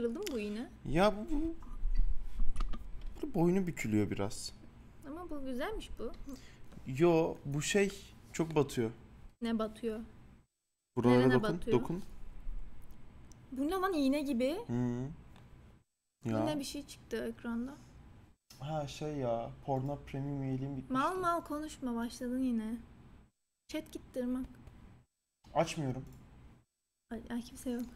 Kırıldı mı bu yine? Ya bu, bu, bu boynu bükülüyor biraz. Ama bu güzelmiş bu. Yo bu şey çok batıyor. Ne batıyor? Buralara Nerene dokun, batıyor? dokun. Bu ne lan iğne gibi? Hı. Ya. Yine bir şey çıktı ekranda. Ha şey ya, porno premium üyeliğim bitmişti. Mal mal konuşma başladın yine. Chat gittirmek. Açmıyorum. Ay, ay kimse yok.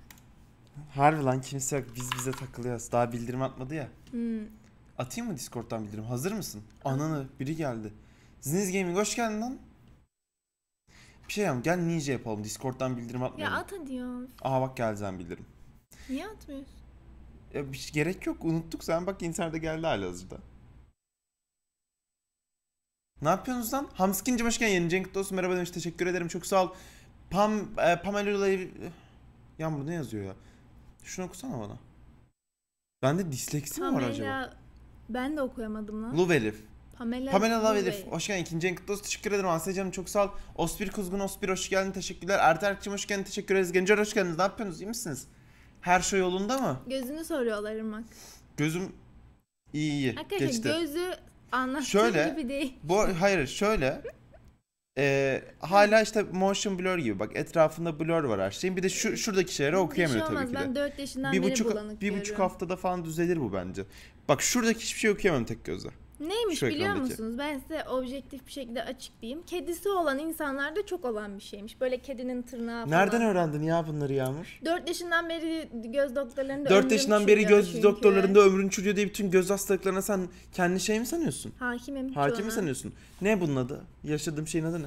Harbi lan kimse yok. Biz bize takılıyoruz. Daha bildirim atmadı ya. Hmm. Atayım mı Discord'dan bildirim? Hazır mısın? Ananı biri geldi. Ziniz Gaming hoş geldin lan. Bir şey yapalım. Gel Ninja yapalım. Discord'dan bildirim atmayalım. Ya at hadi ya. Aa bak geldi sen bildirim. Niye atmıyorsun? Ya bir şey, gerek yok. Unuttuk sen bak internete geldi hala hazırda. Ne yapıyorsunuz lan? Hamskinci başkan yeni Cenk Kutlu Merhaba demiş. Teşekkür ederim. Çok sağ ol. Pam, e, Pamela... E, ya bu ne yazıyor ya? Şunu okusana bana. Ben de disleksi mi var Pamela- acaba? Ben de okuyamadım lan. Luvelif. Pamela, Pamela Lavelif. Hoş geldin. İkinci en kutlu Teşekkür ederim. Asya canım çok sağ ol. Ospir Kuzgun Ospir hoş geldin. Teşekkürler. Erter hoş geldin. Teşekkür ederiz. Gencer hoş geldiniz. Ne yapıyorsunuz? İyi misiniz? Her şey yolunda mı? Gözünü soruyorlar Irmak. Gözüm iyi Arkadaşlar Geçti. gözü anlattığı Şöyle- gibi değil. Bu hayır şöyle e, hala işte motion blur gibi bak etrafında blur var her şeyin. Bir de şu şuradaki şeyleri okuyamıyor şey tabii ki de. Ben 4 yaşından bir beri buçuk, bulanık Bir görüyorum. buçuk haftada falan düzelir bu bence. Bak şuradaki hiçbir şey okuyamam tek gözle. Neymiş biliyor musunuz? Ben size objektif bir şekilde açıklayayım. Kedisi olan insanlarda çok olan bir şeymiş. Böyle kedinin tırnağı falan. Nereden öğrendin ya bunları Yağmur? 4 yaşından beri göz doktorlarında 4 yaşından beri göz çünkü. doktorlarında ömrün çürüyor diye bütün göz hastalıklarına sen kendi şey mi sanıyorsun? Hakimim. Hakim mi sanıyorsun? Ne bunun adı? Yaşadığım şeyin adı ne?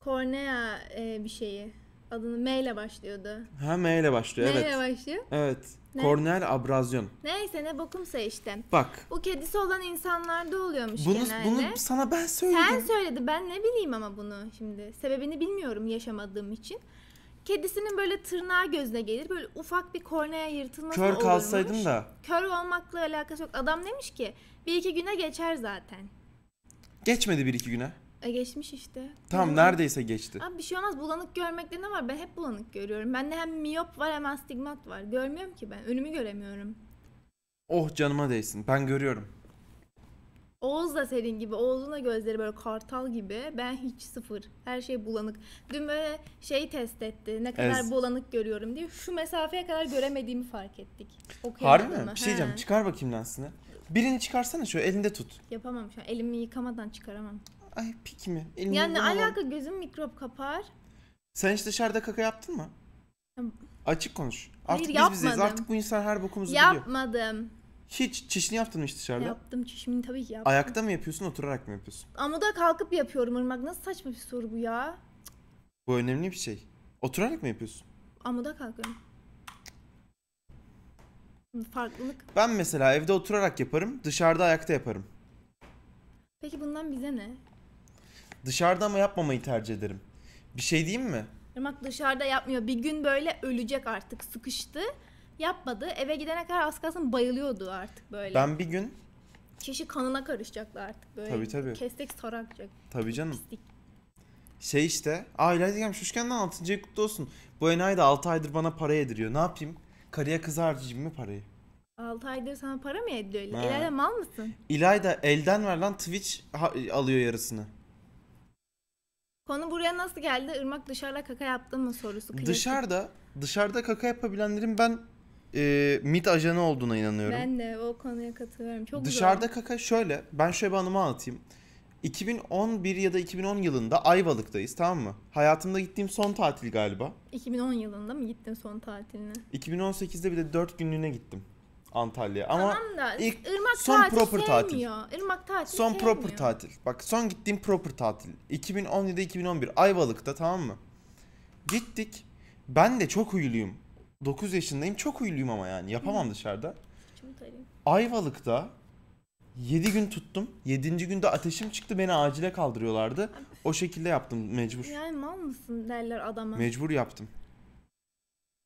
Kornea e, bir şeyi. Adını M ile başlıyordu. Ha M ile başlıyor M evet. M ile başlıyor. Evet. Korneal abrazyon. Neyse ne bokumsa işte. Bak. Bu kedisi olan insanlarda oluyormuş bunu, genelde. Bunu sana ben söyledim. Sen söyledi ben ne bileyim ama bunu şimdi. Sebebini bilmiyorum yaşamadığım için. Kedisinin böyle tırnağı gözüne gelir. Böyle ufak bir kornea yırtılması Kör olurmuş. kalsaydın da. Kör olmakla alakası yok. Adam demiş ki bir iki güne geçer zaten. Geçmedi bir iki güne. E geçmiş işte. Tam yani, neredeyse geçti. Abi bir şey olmaz bulanık görmekte ne var? Ben hep bulanık görüyorum. Bende hem miyop var hem astigmat var. Görmüyorum ki ben. Önümü göremiyorum. Oh canıma değsin. Ben görüyorum. Oğuz da senin gibi. Oğuz'un da gözleri böyle kartal gibi. Ben hiç sıfır. Her şey bulanık. Dün böyle şey test etti. Ne kadar evet. bulanık görüyorum diye. Şu mesafeye kadar göremediğimi fark ettik. Harbi mi? Bir şey diyeceğim. Çıkar bakayım lensini. Birini çıkarsana şöyle elinde tut. Yapamam şu an. Elimi yıkamadan çıkaramam. Ay pik mi? Elimi yani ne alaka gözüm mikrop kapar. Sen hiç dışarıda kaka yaptın mı? Açık konuş. Artık Hayır, biz yapmadım. Artık bu insan her bokumuzu yapmadım. biliyor. Yapmadım. Hiç çişini yaptın mı hiç dışarıda? Yaptım çişimi tabii ki yaptım. Ayakta mı yapıyorsun oturarak mı yapıyorsun? Amuda kalkıp yapıyorum Irmak. Nasıl saçma bir soru bu ya? Bu önemli bir şey. Oturarak mı yapıyorsun? Amuda kalkıyorum. Farklılık. Ben mesela evde oturarak yaparım, dışarıda ayakta yaparım. Peki bundan bize ne? Dışarıda ama yapmamayı tercih ederim. Bir şey diyeyim mi? Irmak dışarıda yapmıyor. Bir gün böyle ölecek artık sıkıştı. Yapmadı. Eve gidene kadar az kalsın bayılıyordu artık böyle. Ben bir gün... Kişi kanına karışacaktı artık böyle. Tabii tabii. Kestek sarakacak. Tabii canım. Pislik. Şey işte. Aa İlayda gelmiş. Hoş geldin 6. ay kutlu olsun. Bu enayi de 6 aydır bana para yediriyor. Ne yapayım? Karıya kız harcayayım mı parayı? 6 aydır sana para mı ediyor? İlayda mal mısın? İlayda elden ver lan Twitch alıyor yarısını. Konu buraya nasıl geldi? Irmak dışarıda kaka yaptı mı sorusu. Klasik. Dışarıda, dışarıda kaka yapabilenlerin ben e, MIT ajanı olduğuna inanıyorum. Ben de o konuya katılıyorum. Çok Dışarıda güzel. kaka şöyle, ben şöyle bir anımı anlatayım. 2011 ya da 2010 yılında Ayvalık'tayız tamam mı? Hayatımda gittiğim son tatil galiba. 2010 yılında mı gittin son tatiline? 2018'de bir de 4 günlüğüne gittim. Antalya ama tamam da, ilk Irmak son proper sevmiyor. tatil. Irmak tatil son sevmiyor. proper tatil. Bak son gittiğim proper tatil. 2017-2011 Ayvalık'ta tamam mı? Gittik. Ben de çok huyluyum. 9 yaşındayım çok huyluyum ama yani yapamam Hı. dışarıda. Ayvalık'ta 7 gün tuttum. 7. günde ateşim çıktı beni acile kaldırıyorlardı. O şekilde yaptım mecbur. Yani mal mısın derler adama. Mecbur yaptım.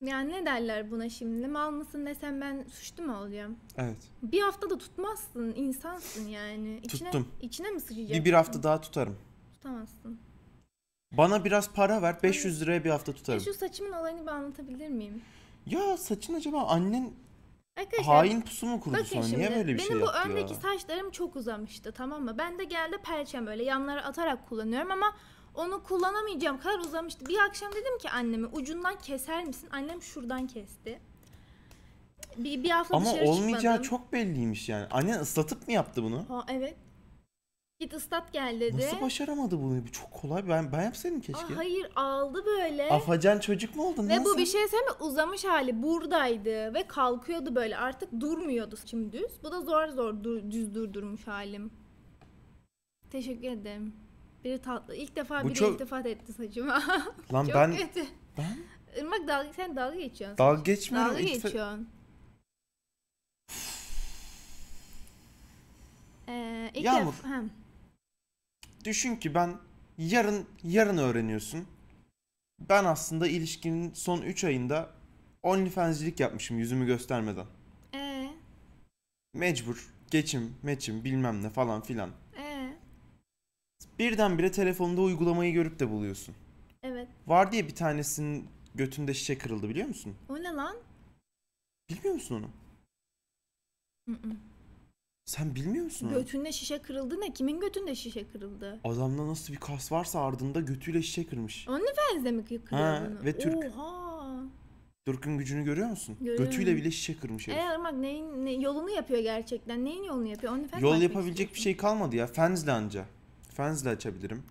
Yani ne derler buna şimdi? Mal mısın desem ben suçlu mu olacağım? Evet. Bir hafta da tutmazsın. insansın yani. İçine, Tuttum. İçine mi sıçacaksın? Bir, bir hafta daha tutarım. Tutamazsın. Bana biraz para ver. 500 liraya bir hafta tutarım. Ya e, şu saçımın olayını bir anlatabilir miyim? Ya saçın acaba annen Arkadaşlar, hain pusu mu kurdu sonra? Şimdi, Niye böyle bir şey yapıyor? Benim bu öndeki saçlarım çok uzamıştı tamam mı? Ben de geldi pelçem böyle yanlara atarak kullanıyorum ama onu kullanamayacağım kadar uzamıştı. Bir akşam dedim ki anneme ucundan keser misin? Annem şuradan kesti. Bir, bir hafta Ama dışarı olmayacağı çıkmadım. çok belliymiş yani. Annen ıslatıp mı yaptı bunu? Ha, evet. Git ıslat gel dedi. Nasıl başaramadı bunu? Bu çok kolay. Ben ben yapsaydım keşke. Aa, hayır aldı böyle. Afacan çocuk mu oldun? Ve Nasıl? bu bir şey söyleyeyim mi? Uzamış hali buradaydı ve kalkıyordu böyle. Artık durmuyordu şimdi düz. Bu da zor zor dur, düz durdurmuş halim. Teşekkür ederim. Biri tatlı. İlk defa Bu biri çok- iltifat etti saçıma. Lan Çok ben kötü. ben Irmak dalga, sen dalga geçiyorsun. dalga geçmiyorum. Dalga ilk geçiyorsun. Ee, Yağmur. Düşün ki ben yarın yarın öğreniyorsun. Ben aslında ilişkinin son 3 ayında OnlyFans'cilik yapmışım yüzümü göstermeden. Ee, Mecbur geçim meçim bilmem ne falan filan birdenbire telefonunda uygulamayı görüp de buluyorsun. Evet. Var diye bir tanesinin götünde şişe kırıldı biliyor musun? O ne lan? Bilmiyor musun onu? Sen bilmiyor musun? Götünde şişe kırıldı ne? Kimin götünde şişe kırıldı? Adamda nasıl bir kas varsa ardında götüyle şişe kırmış. OnlyFans'de mi kırıldı? Ha, ve Türk. Oha. Türk'ün gücünü görüyor musun? Görüyorum. Götüyle bile şişe kırmış herif. Eğer bak neyin ne, yolunu yapıyor gerçekten. Neyin yolunu yapıyor? OnlyFans Yol yapabilecek bir şey kalmadı ya. Fens'le anca. Fans ile açabilirim.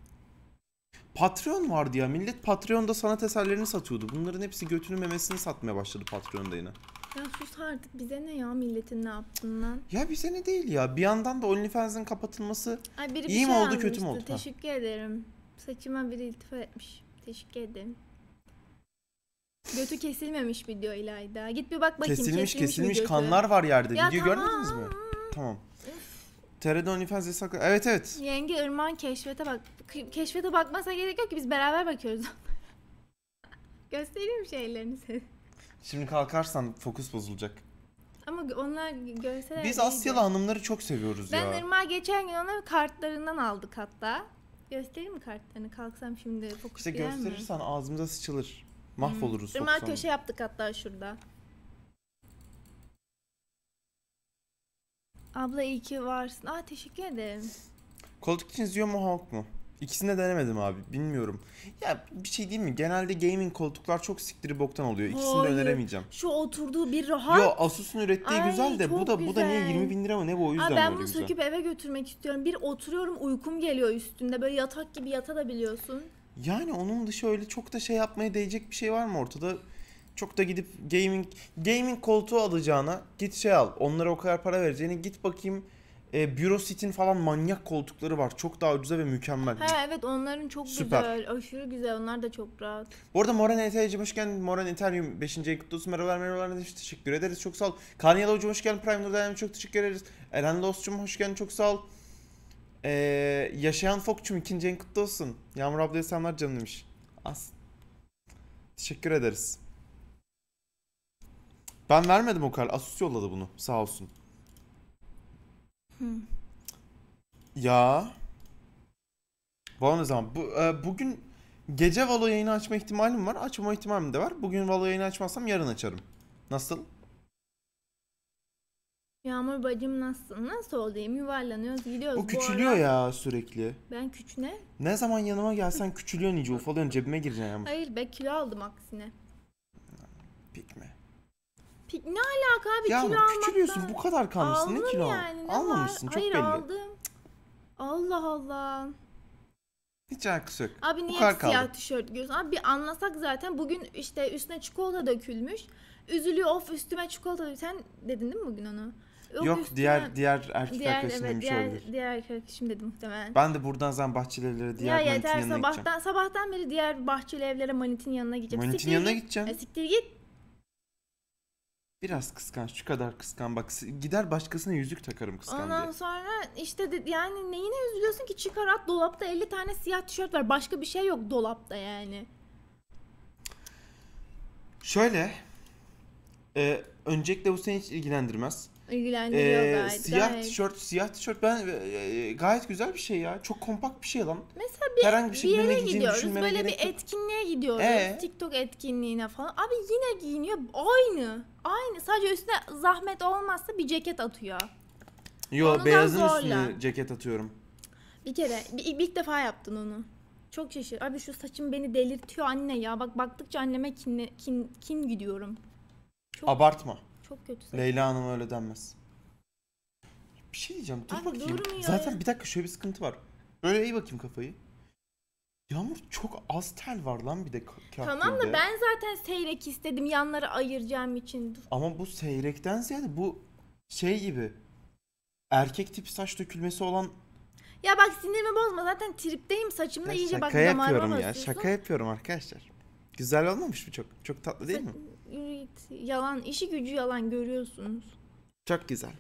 Patreon vardı ya. Millet Patreon'da sanat eserlerini satıyordu. Bunların hepsi götünü memesini satmaya başladı Patreon'da yine. Ya sus artık bize ne ya milletin ne lan? Ya bize ne değil ya. Bir yandan da OnlyFans'ın kapatılması Ay biri iyi mi şey oldu kötü mü oldu? Teşekkür ha. ederim. Saçıma biri iltifat etmiş. Teşekkür ederim. Götü kesilmemiş video İlayda. Git bir bak bakayım. Kesilmiş kesilmiş, kesilmiş kanlar var yerde. Ya video tamam. görmediniz mi? Tamam. TR'de OnlyFans yasaklı. Evet evet. Yenge Irmak'ın keşfete bak. Keşfete bakmasa gerek yok ki biz beraber bakıyoruz. Göstereyim şeylerini size. Şimdi kalkarsan fokus bozulacak. Ama onlar görseler Biz Asyalı hanımları çok seviyoruz ben ya. Ben Irmak'a geçen gün ona kartlarından aldık hatta. Göstereyim mi kartlarını? Kalksam şimdi fokus İşte gösterirsen mi? ağzımıza sıçılır. Hmm. Mahvoluruz. Hmm. Irmak köşe yaptık hatta şurada. Abla iyi ki varsın. Aa teşekkür ederim. Koltuk için Zio mu Hawk mu? İkisini de denemedim abi. Bilmiyorum. Ya bir şey değil mi? Genelde gaming koltuklar çok siktiri boktan oluyor. İkisini Hayır. de öneremeyeceğim. Şu oturduğu bir rahat. Yo Asus'un ürettiği Ay, güzel de bu da güzel. bu da niye 20 bin lira mı ne bu o yüzden Aa, ben böyle bunu güzel. söküp eve götürmek istiyorum. Bir oturuyorum uykum geliyor üstünde. Böyle yatak gibi yata da biliyorsun. Yani onun dışı öyle çok da şey yapmaya değecek bir şey var mı ortada? Çok da gidip gaming gaming koltuğu alacağına git şey al. Onlara o kadar para vereceğini git bakayım e, Büro Sit'in falan manyak koltukları var. Çok daha ucuza ve mükemmel. Ha evet onların çok Süper. güzel. Aşırı güzel. Onlar da çok rahat. Bu arada Moran Ethereum'a hoş geldin. Moran Ethereum 5. ayı olsun. Merhabalar merhabalar. Teşekkür ederiz. Çok sağ ol. Kanye Love'cum hoş geldin. Prime Nur'dan çok teşekkür ederiz. Eren Lost'cum hoş geldin. Çok sağ ol. Ee, yaşayan Fokçum ikinci ayın kutlu olsun. Yağmur abla selamlar canım demiş. As. Teşekkür ederiz. Ben vermedim o kadar. Asus yolladı bunu. Sağ olsun. Hmm. Ya. Valla ne zaman? Bu, e, bugün gece Valo yayını açma ihtimalim var. Açma ihtimalim de var. Bugün Valo yayını açmazsam yarın açarım. Nasıl? Yağmur bacım nasılsın? Nasıl olayım? Yuvarlanıyoruz, gidiyoruz. Bu küçülüyor arada... ya sürekli. Ben küçüne? ne? zaman yanıma gelsen küçülüyor iyice ufalıyorsun cebime gireceksin ama. Hayır be kilo aldım aksine. Pikme ne alaka abi ya, kilo almaktan? küçülüyorsun bu kadar kalmışsın Aldım ne kilo yani, ne almamışsın var? çok Hayır, belli. aldım. Allah Allah. Hiç alakası yok. Abi niye siyah kaldı. tişört giyiyorsun? Abi bir anlasak zaten bugün işte üstüne çikolata dökülmüş. Üzülüyor of üstüme çikolata dökülmüş. Sen dedin değil mi bugün onu? Yok, Yok üstüne... diğer diğer erkek diğer, arkadaşım evet, demiş diğer, olabilir. Diğer erkek arkadaşım dedi muhtemelen. Ben de buradan zaten bahçeli diğer ya manitin yeter, yanına sabahtan, gideceğim. Sabahtan beri diğer bahçeli evlere manitin yanına gideceğim. Manitin siktir yanına git. gideceğim. E, siktir git. Biraz kıskanç, şu kadar kıskan. Bak gider başkasına yüzük takarım kıskan Ondan diye. Ondan sonra işte de, yani neyine üzülüyorsun ki çıkar at dolapta 50 tane siyah tişört var. Başka bir şey yok dolapta yani. Şöyle. E, öncelikle bu seni hiç ilgilendirmez. İlgilendiriyor ee, gayet. Siyah gayet. tişört, siyah tişört ben e, e, gayet güzel bir şey ya. Çok kompakt bir şey lan. Mesela bir, Herhangi bir, bir şey yere gidiyoruz. Böyle bir yok. etkinliğe gidiyoruz. Ee? TikTok etkinliğine falan. Abi yine giyiniyor. Aynı. Aynı. Sadece üstüne zahmet olmazsa bir ceket atıyor. Yo Ondan beyazın zorla. üstüne ceket atıyorum. Bir kere. Bir, ilk defa yaptın onu. Çok şaşır. Abi şu saçım beni delirtiyor anne ya. Bak baktıkça anneme kin, kin, kin gidiyorum. Çok... Abartma. Çok kötü Leyla Hanım öyle denmez. Bir şey diyeceğim. Dur Abi bakayım. durmuyor Zaten bir dakika şöyle bir sıkıntı var. Böyle iyi bakayım kafayı. Yağmur çok az tel var lan bir de ka- Tamam da ben zaten seyrek istedim yanları ayıracağım için. Dur. Ama bu seyrekten ziyade bu şey gibi. Erkek tipi saç dökülmesi olan Ya bak sinirimi bozma zaten tripteyim saçımda Ya iyice bak şaka yapıyorum ya. Şaka yapıyorum arkadaşlar. Güzel olmamış mı çok? Çok tatlı değil mi? yalan, işi gücü yalan görüyorsunuz. Çok güzel.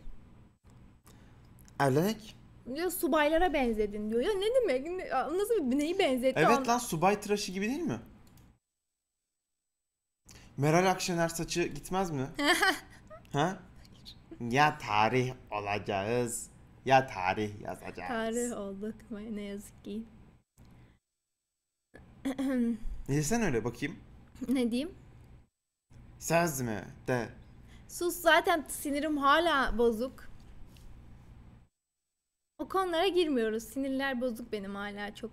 Evlenek? Ya subaylara benzedin diyor. Ya ne demek? nasıl bir neyi benzetti? Evet lan subay tıraşı gibi değil mi? Meral Akşener saçı gitmez mi? ha? Ya tarih olacağız ya tarih yazacağız. Tarih olduk ne yazık ki. ne desen öyle bakayım. Ne diyeyim? Söz mü? De. Sus zaten sinirim hala bozuk. O konulara girmiyoruz. Sinirler bozuk benim hala çok.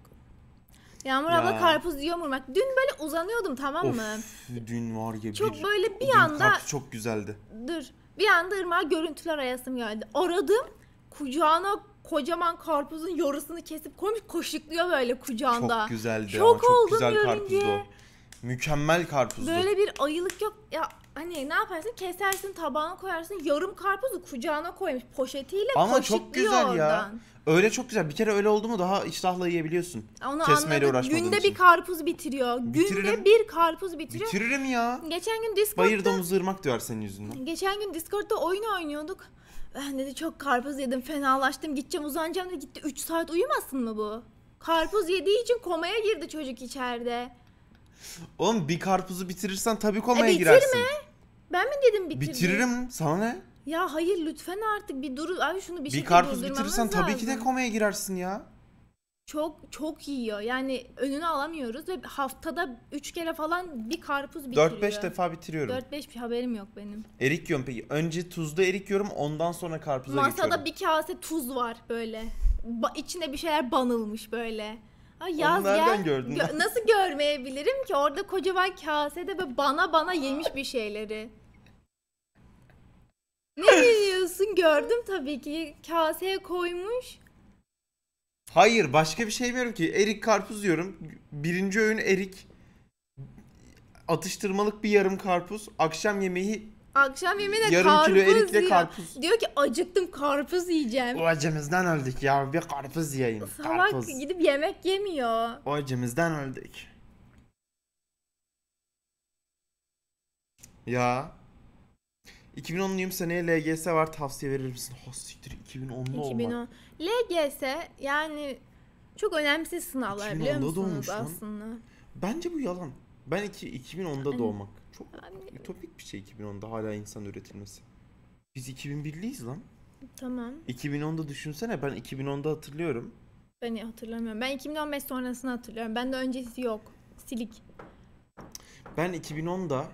Yağmur ya. abla karpuz yiyor murmak. dün böyle uzanıyordum tamam of, mı? Dün var ya çok bir, böyle bir anda çok güzeldi. Dur. Bir anda ırmağa görüntüler ayasım geldi. Aradım. Kucağına kocaman karpuzun yorusunu kesip komik koşukluyor böyle kucağında. Çok güzeldi. Çok ama, oldum güzel görünce. karpuzdu o. Mükemmel karpuzdu. Böyle bir ayılık yok. Ya hani ne yaparsın? Kesersin, tabağına koyarsın. Yarım karpuzu kucağına koymuş poşetiyle Ama çok güzel oradan. ya. Öyle çok güzel. Bir kere öyle oldu mu daha iştahla yiyebiliyorsun. Onu Kesmeyle anladık. Günde için. bir karpuz bitiriyor. Bitiririm. Günde bir karpuz bitiriyor. Bitiririm ya. Geçen gün Discord'da... Bayır domuzu ırmak diyor senin yüzünden. Geçen gün Discord'da oyun oynuyorduk. Ben dedi çok karpuz yedim fenalaştım gideceğim uzanacağım dedi gitti 3 saat uyumasın mı bu? Karpuz yediği için komaya girdi çocuk içeride. Oğlum bir karpuzu bitirirsen tabii e, komaya e, girersin. Bitirme. Ben mi dedim bitirme? Bitiririm. Sana ne? Ya hayır lütfen artık bir dur. Abi şunu bir, bir karpuz bitirirsen lazım. tabii ki de komaya girersin ya. Çok çok yiyor. Yani önünü alamıyoruz ve haftada 3 kere falan bir karpuz bitiriyor. 4-5 defa bitiriyorum. 4-5 bir haberim yok benim. Erik yiyorum peki. Önce tuzlu erik yiyorum ondan sonra karpuza Masada geçiyorum. Masada bir kase tuz var böyle. Ba- içine bir şeyler banılmış böyle yaz Onu nereden yer, gördün? Gö- nasıl görmeyebilirim ki? Orada kocaman kasede ve bana bana yemiş bir şeyleri. Ne diyorsun? Gördüm tabii ki. Kaseye koymuş. Hayır başka bir şey yemiyorum ki. Erik karpuz diyorum. Birinci öğün erik. Atıştırmalık bir yarım karpuz. Akşam yemeği Akşam yemeğine Yarım karpuz kilo erikle karpuz. Diyor ki acıktım karpuz yiyeceğim. O acımızdan öldük ya bir karpuz yiyeyim. Salak karpuz. gidip yemek yemiyor. O acımızdan öldük. Ya. 2010'lu yum seneye LGS var tavsiye verir misin? Ha oh, siktir 2010'lu 2010. olmak. LGS yani çok önemsiz sınavlar biliyor musunuz aslında. Bence bu yalan. Ben iki, 2010'da hani doğmak. Çok ütopik bir şey 2010'da hala insan üretilmesi. Biz 2001'liyiz lan. Tamam. 2010'da düşünsene ben 2010'da hatırlıyorum. Ben hatırlamıyorum. Ben 2015 sonrasını hatırlıyorum. Ben de öncesi yok. Silik. Ben 2010'da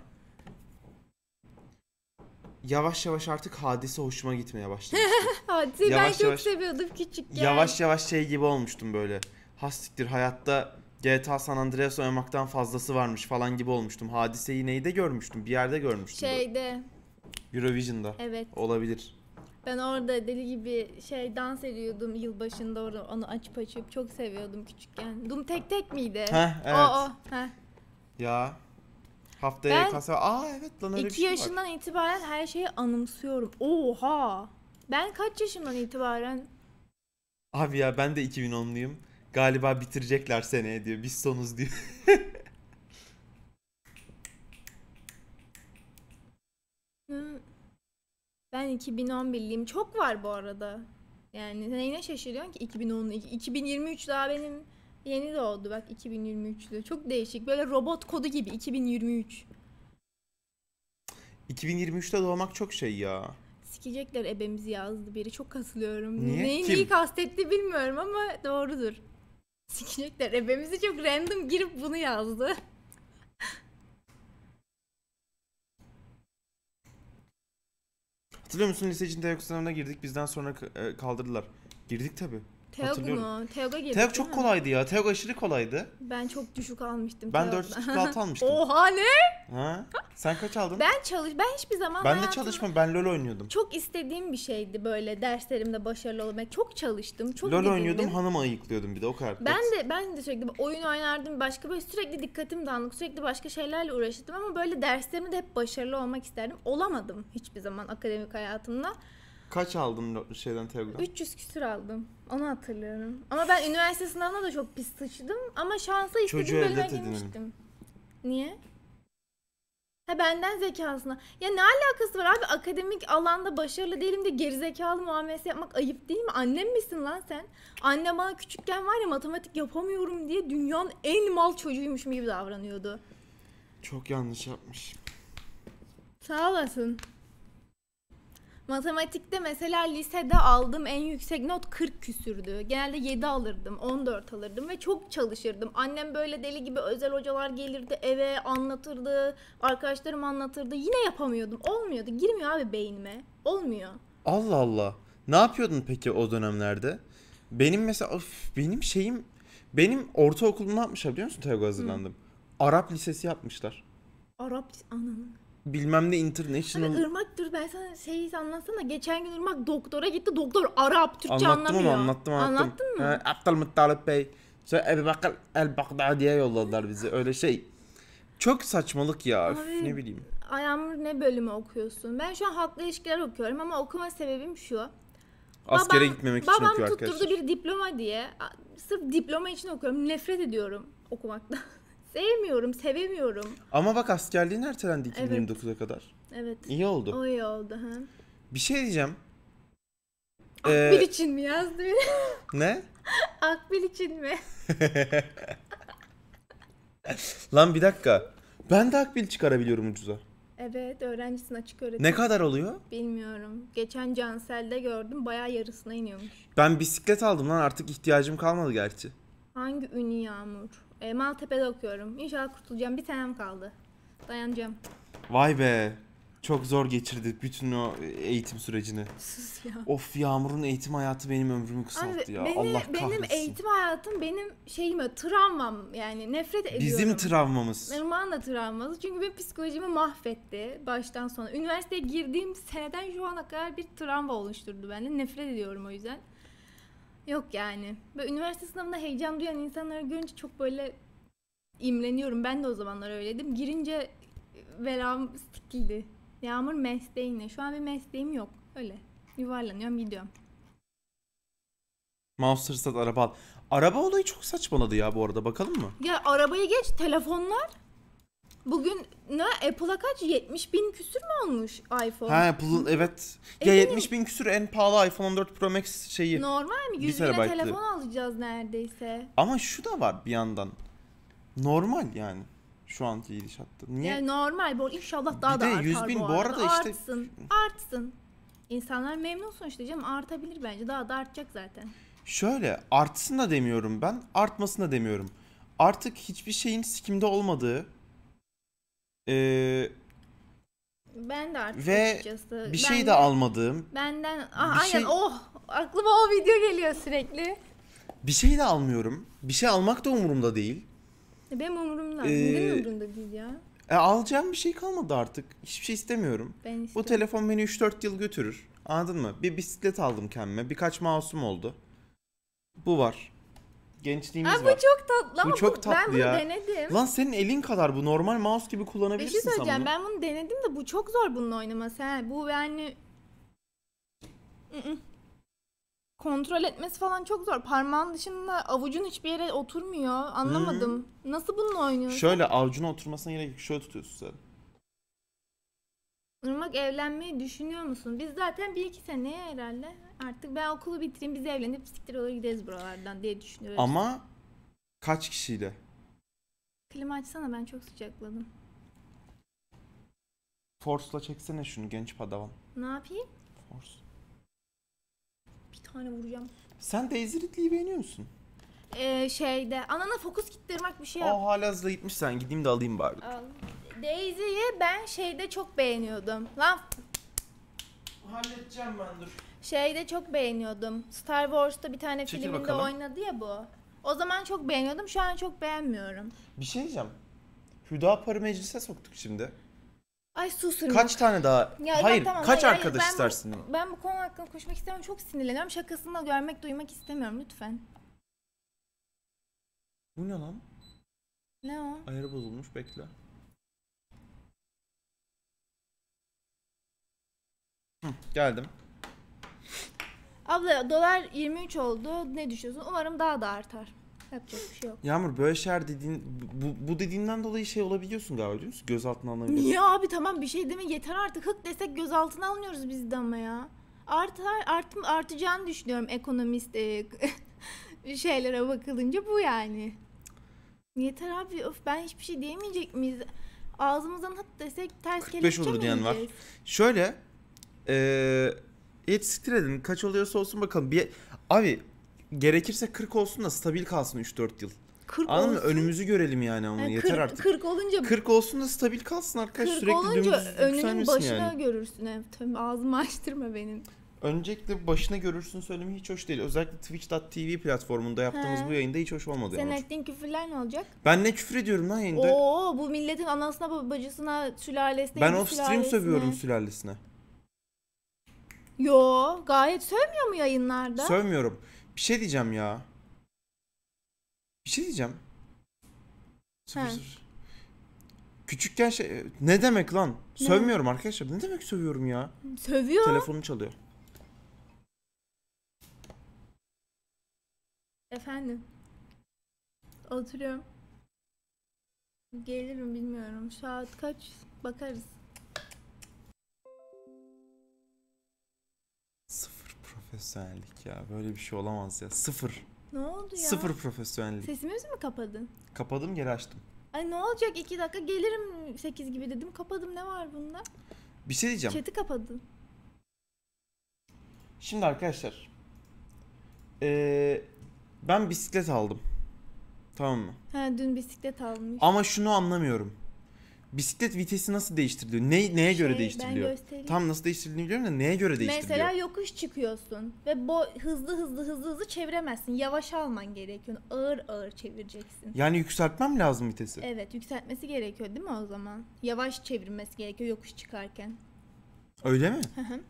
yavaş yavaş artık hadise hoşuma gitmeye başladı. hadise yavaş ben çok yavaş, seviyordum küçükken. Yavaş yavaş şey gibi olmuştum böyle. Hastiktir hayatta GTA San Andreas oynamaktan fazlası varmış falan gibi olmuştum. Hadiseyi neyde görmüştüm? Bir yerde görmüştüm. Şeyde. Eurovision'da. Evet. Olabilir. Ben orada deli gibi şey dans ediyordum yılbaşında orada onu açıp açıp çok seviyordum küçükken. Dum tek tek miydi? Heh, evet. O o. Heh. Ya haftaya ben kasa. Aa evet lan öyle iki bir şey yaşından var. itibaren her şeyi anımsıyorum. Oha. Ben kaç yaşından itibaren? Abi ya ben de 2010'luyum. Galiba bitirecekler seneye diyor. Biz sonuz diyor. ben 2011'liyim. Çok var bu arada. Yani neyine şaşırıyorsun ki 2010 2023 daha benim yeni doğdu bak 2023'lü. Çok değişik. Böyle robot kodu gibi 2023. 2023'te doğmak çok şey ya. Sikecekler ebemizi yazdı biri. Çok kasılıyorum. Niye? Neyi, Kim? neyi kastetti bilmiyorum ama doğrudur. Sikecekler. Ebemizi çok random girip bunu yazdı. Hatırlıyor musun lise için dayak sınavına girdik bizden sonra e, kaldırdılar. Girdik tabi. Teog mu? Teog'a girdik Teog çok kolaydı ya. Teog aşırı kolaydı. Ben çok düşük almıştım Ben 4.46 almıştım. Oha ne? Ha? Sen kaç aldın? Ben çalış ben hiçbir zaman Ben de çalışmam. Ben LoL oynuyordum. Çok istediğim bir şeydi böyle derslerimde başarılı olmak. Çok çalıştım. Çok LoL oynuyordum. Hanım ayıklıyordum bir de o kadar. Ben de ben de sürekli oyun oynardım. Başka böyle sürekli dikkatim dağınık. Sürekli başka şeylerle uğraşırdım ama böyle derslerimde hep başarılı olmak isterdim. Olamadım hiçbir zaman akademik hayatımda. Kaç aldım şeyden Telegram? 300 küsür aldım. Onu hatırlıyorum. Ama ben üniversite sınavına da çok pis sıçtım. Ama şansa istediğim bölüme girmiştim. Niye? Ha benden zekasına. Ya ne alakası var abi akademik alanda başarılı değilim de gerizekalı muamelesi yapmak ayıp değil mi? Annem misin lan sen? Annem bana küçükken var ya matematik yapamıyorum diye dünyanın en mal çocuğuymuşum gibi davranıyordu. Çok yanlış yapmış. Sağ olasın. Matematikte mesela lisede aldığım en yüksek not 40 küsürdü. Genelde 7 alırdım, 14 alırdım ve çok çalışırdım. Annem böyle deli gibi özel hocalar gelirdi eve anlatırdı, arkadaşlarım anlatırdı. Yine yapamıyordum, olmuyordu. Girmiyor abi beynime, olmuyor. Allah Allah. Ne yapıyordun peki o dönemlerde? Benim mesela of, benim şeyim benim ortaokulda ne yapmışlar biliyor musun? TEOG'a hazırlandım. Hı. Arap lisesi yapmışlar. Arap ananı bilmem ne International... Abi Irmak dur ben sana şeyi anlatsana. Geçen gün Irmak doktora gitti. Doktor Arap, Türkçe anlattım anlamıyor. Ama, anlattım Anlattın mı? Ha, Muttalip Bey. Sonra Ebu Bakır El diye yolladılar bizi. Öyle şey. Çok saçmalık ya. Abi, ne bileyim. Ayamur ne bölümü okuyorsun? Ben şu an halkla ilişkiler okuyorum ama okuma sebebim şu. Askere babam, gitmemek için okuyor arkadaşlar. Babam tutturdu bir diploma diye. Sırf diploma için okuyorum. Nefret ediyorum okumaktan. Sevmiyorum, sevemiyorum. Ama bak askerliğin ertelendi 2029'a kadar. Evet. İyi oldu. O iyi oldu. Ha. Bir şey diyeceğim. Akbil ee... için mi yazdı? ne? Akbil için mi? Lan bir dakika. Ben de akbil çıkarabiliyorum ucuza. Evet öğrencisin açık öğretim. Ne kadar oluyor? Bilmiyorum. Geçen Cansel'de gördüm baya yarısına iniyormuş. Ben bisiklet aldım lan artık ihtiyacım kalmadı gerçi. Hangi ünü Yağmur? E, Maltepe'de okuyorum. İnşallah kurtulacağım. Bir senem kaldı. Dayanacağım. Vay be. Çok zor geçirdik bütün o eğitim sürecini. Sus ya. Of Yağmur'un eğitim hayatı benim ömrümü kısalttı Abi, ya. Beni, Allah kahretsin. Benim eğitim hayatım benim şeyim travmam yani nefret ediyorum. Bizim travmamız. Irmağın da travması çünkü benim psikolojimi mahvetti baştan sona. Üniversiteye girdiğim seneden şu ana kadar bir travma oluşturdu bende. Nefret ediyorum o yüzden. Yok yani. Böyle üniversite sınavında heyecan duyan insanları görünce çok böyle imreniyorum. Ben de o zamanlar öyleydim. Girince e, veram sikildi. Yağmur mesleğine. Şu an bir mesleğim yok. Öyle. Yuvarlanıyorum gidiyorum. Monster Stat araba al. Araba olayı çok saçmaladı ya bu arada. Bakalım mı? Ya arabayı geç telefonlar. Bugün ne Apple'a kaç? 70 bin küsür mü olmuş iPhone? Ha Apple evet. E, ya 70 bin küsür en pahalı iPhone 14 Pro Max şeyi. Normal mi? 100 bine telefon alacağız neredeyse. Ama şu da var bir yandan. Normal yani. Şu anki gidişatta. Niye? Yani normal. Bu inşallah daha bir da artar 100 bin, bu arada. Bu arada işte... Artsın. Artsın. İnsanlar memnun sonuçta canım. Artabilir bence. Daha da artacak zaten. Şöyle artsın da demiyorum ben. Artmasın da demiyorum. Artık hiçbir şeyin sikimde olmadığı ee, ben de artık ve açıkçası. bir şey de benden, almadığım. Benden ah, aynen şey, oh aklıma o video geliyor sürekli. Bir şey de almıyorum. Bir şey almak da umurumda değil. E, benim umurumda. Ee, Neden umurumda değil ya? E, alacağım bir şey kalmadı artık. Hiçbir şey istemiyorum. Ben Bu telefon beni 3-4 yıl götürür. Anladın mı? Bir bisiklet aldım kendime. Birkaç mouse'um oldu. Bu var gençliğimiz ha, bu var. çok tatlı ama bu çok tatlı ben bunu denedim. Lan senin elin kadar bu normal mouse gibi kullanabilirsin Bir şey söyleyeceğim ben bunu denedim de bu çok zor bununla oynaması. He. Bu yani kontrol etmesi falan çok zor. Parmağın dışında avucun hiçbir yere oturmuyor. Anlamadım. Hmm. Nasıl bununla oynuyorsun? Şöyle avucuna oturmasına gerek yok. Şöyle tutuyorsun sen. Irmak evlenmeyi düşünüyor musun? Biz zaten bir iki seneye herhalde artık ben okulu bitireyim biz evlenip siktir olur gideriz buralardan diye düşünüyorum. Ama kaç kişiyle? Klima açsana ben çok sıcakladım. Force'la çeksene şunu genç padavan. Ne yapayım? Force. Bir tane vuracağım. Sen Daisy Ridley'i beğeniyor musun? Ee, şeyde anana fokus gittirmek bir şey yap. Oh hala hızlı gitmiş sen gideyim de alayım bari. Al. Daisy'yi ben şeyde çok beğeniyordum. Lan halledeceğim ben dur. Şeyde çok beğeniyordum. Star Wars'ta bir tane Çekil filminde bakalım. oynadı ya bu. O zaman çok beğeniyordum. Şu an çok beğenmiyorum. Bir şey diyeceğim. parı meclise soktuk şimdi. Ay susun. Kaç tane daha? Ya, hayır, tamam, kaç hayır, arkadaş hayır, istersin? Bu, ben bu konu hakkında konuşmak istemiyorum. Çok sinirleniyorum. Şakasını da görmek, duymak istemiyorum lütfen. Bu ne lan? Ne o? Ayarı bozulmuş, bekle. Hı, geldim. Abla dolar 23 oldu. Ne düşünüyorsun? Umarım daha da artar. Yapacak bir şey yok. Yağmur böyle şeyler dediğin bu, bu dediğinden dolayı şey olabiliyorsun galiba değil misin? Gözaltına alınabiliyorsun. Niye abi tamam bir şey deme Yeter artık hık desek gözaltına alınıyoruz biz de ama ya. Artar, art, artacağını düşünüyorum ekonomist e, şeylere bakılınca bu yani. Yeter abi of ben hiçbir şey diyemeyecek miyiz? Ağzımızdan hık desek ters kelepçe olur diyen var. Şöyle eee Evet siktir edin. Kaç oluyorsa olsun bakalım. Bir, abi gerekirse 40 olsun da stabil kalsın 3-4 yıl. 40 Anladın olsun. mı? Önümüzü görelim yani onu yani yeter 40, artık. 40 olunca 40 olsun da stabil kalsın arkadaş 40 olunca önünün başına yani. görürsün. Evet, tabii ağzımı açtırma benim. Öncelikle başına görürsün söylemi hiç hoş değil. Özellikle Twitch.tv platformunda yaptığımız He. bu yayında hiç hoş olmadı. Sen ettiğin küfürler ne olacak? Ben ne küfür ediyorum lan yayında? Oo bu milletin anasına bacısına sülalesine. Ben off stream sövüyorum sülalesine. Yo gayet sövmüyor mu yayınlarda? Sövmüyorum. Bir şey diyeceğim ya. Bir şey diyeceğim. Küçükken şey ne demek lan? Sövmüyorum arkadaşlar. Ne demek sövüyorum ya? Sövüyor. Telefonum çalıyor. Efendim. Oturuyorum. Gelirim bilmiyorum. Saat kaç? Bakarız. profesyonellik ya. Böyle bir şey olamaz ya. Sıfır. Ne oldu ya? Sıfır profesyonellik. Sesimizi mi kapadın? Kapadım geri açtım. Ay ne olacak iki dakika gelirim sekiz gibi dedim kapadım ne var bunda? Bir şey diyeceğim. Chat'i kapadın. Şimdi arkadaşlar. Ee, ben bisiklet aldım. Tamam mı? Ha dün bisiklet almış. Ama şunu anlamıyorum bisiklet vitesi nasıl değiştiriliyor? Ne, neye göre Şey, ben değiştiriliyor? Tam nasıl değiştirildiğini biliyorum da neye göre değiştiriliyor? Mesela yokuş çıkıyorsun ve bo hızlı hızlı hızlı hızlı çeviremezsin. Yavaş alman gerekiyor. Ağır ağır çevireceksin. Yani yükseltmem lazım vitesi. Evet yükseltmesi gerekiyor değil mi o zaman? Yavaş çevirmesi gerekiyor yokuş çıkarken. Öyle mi? Hı hı.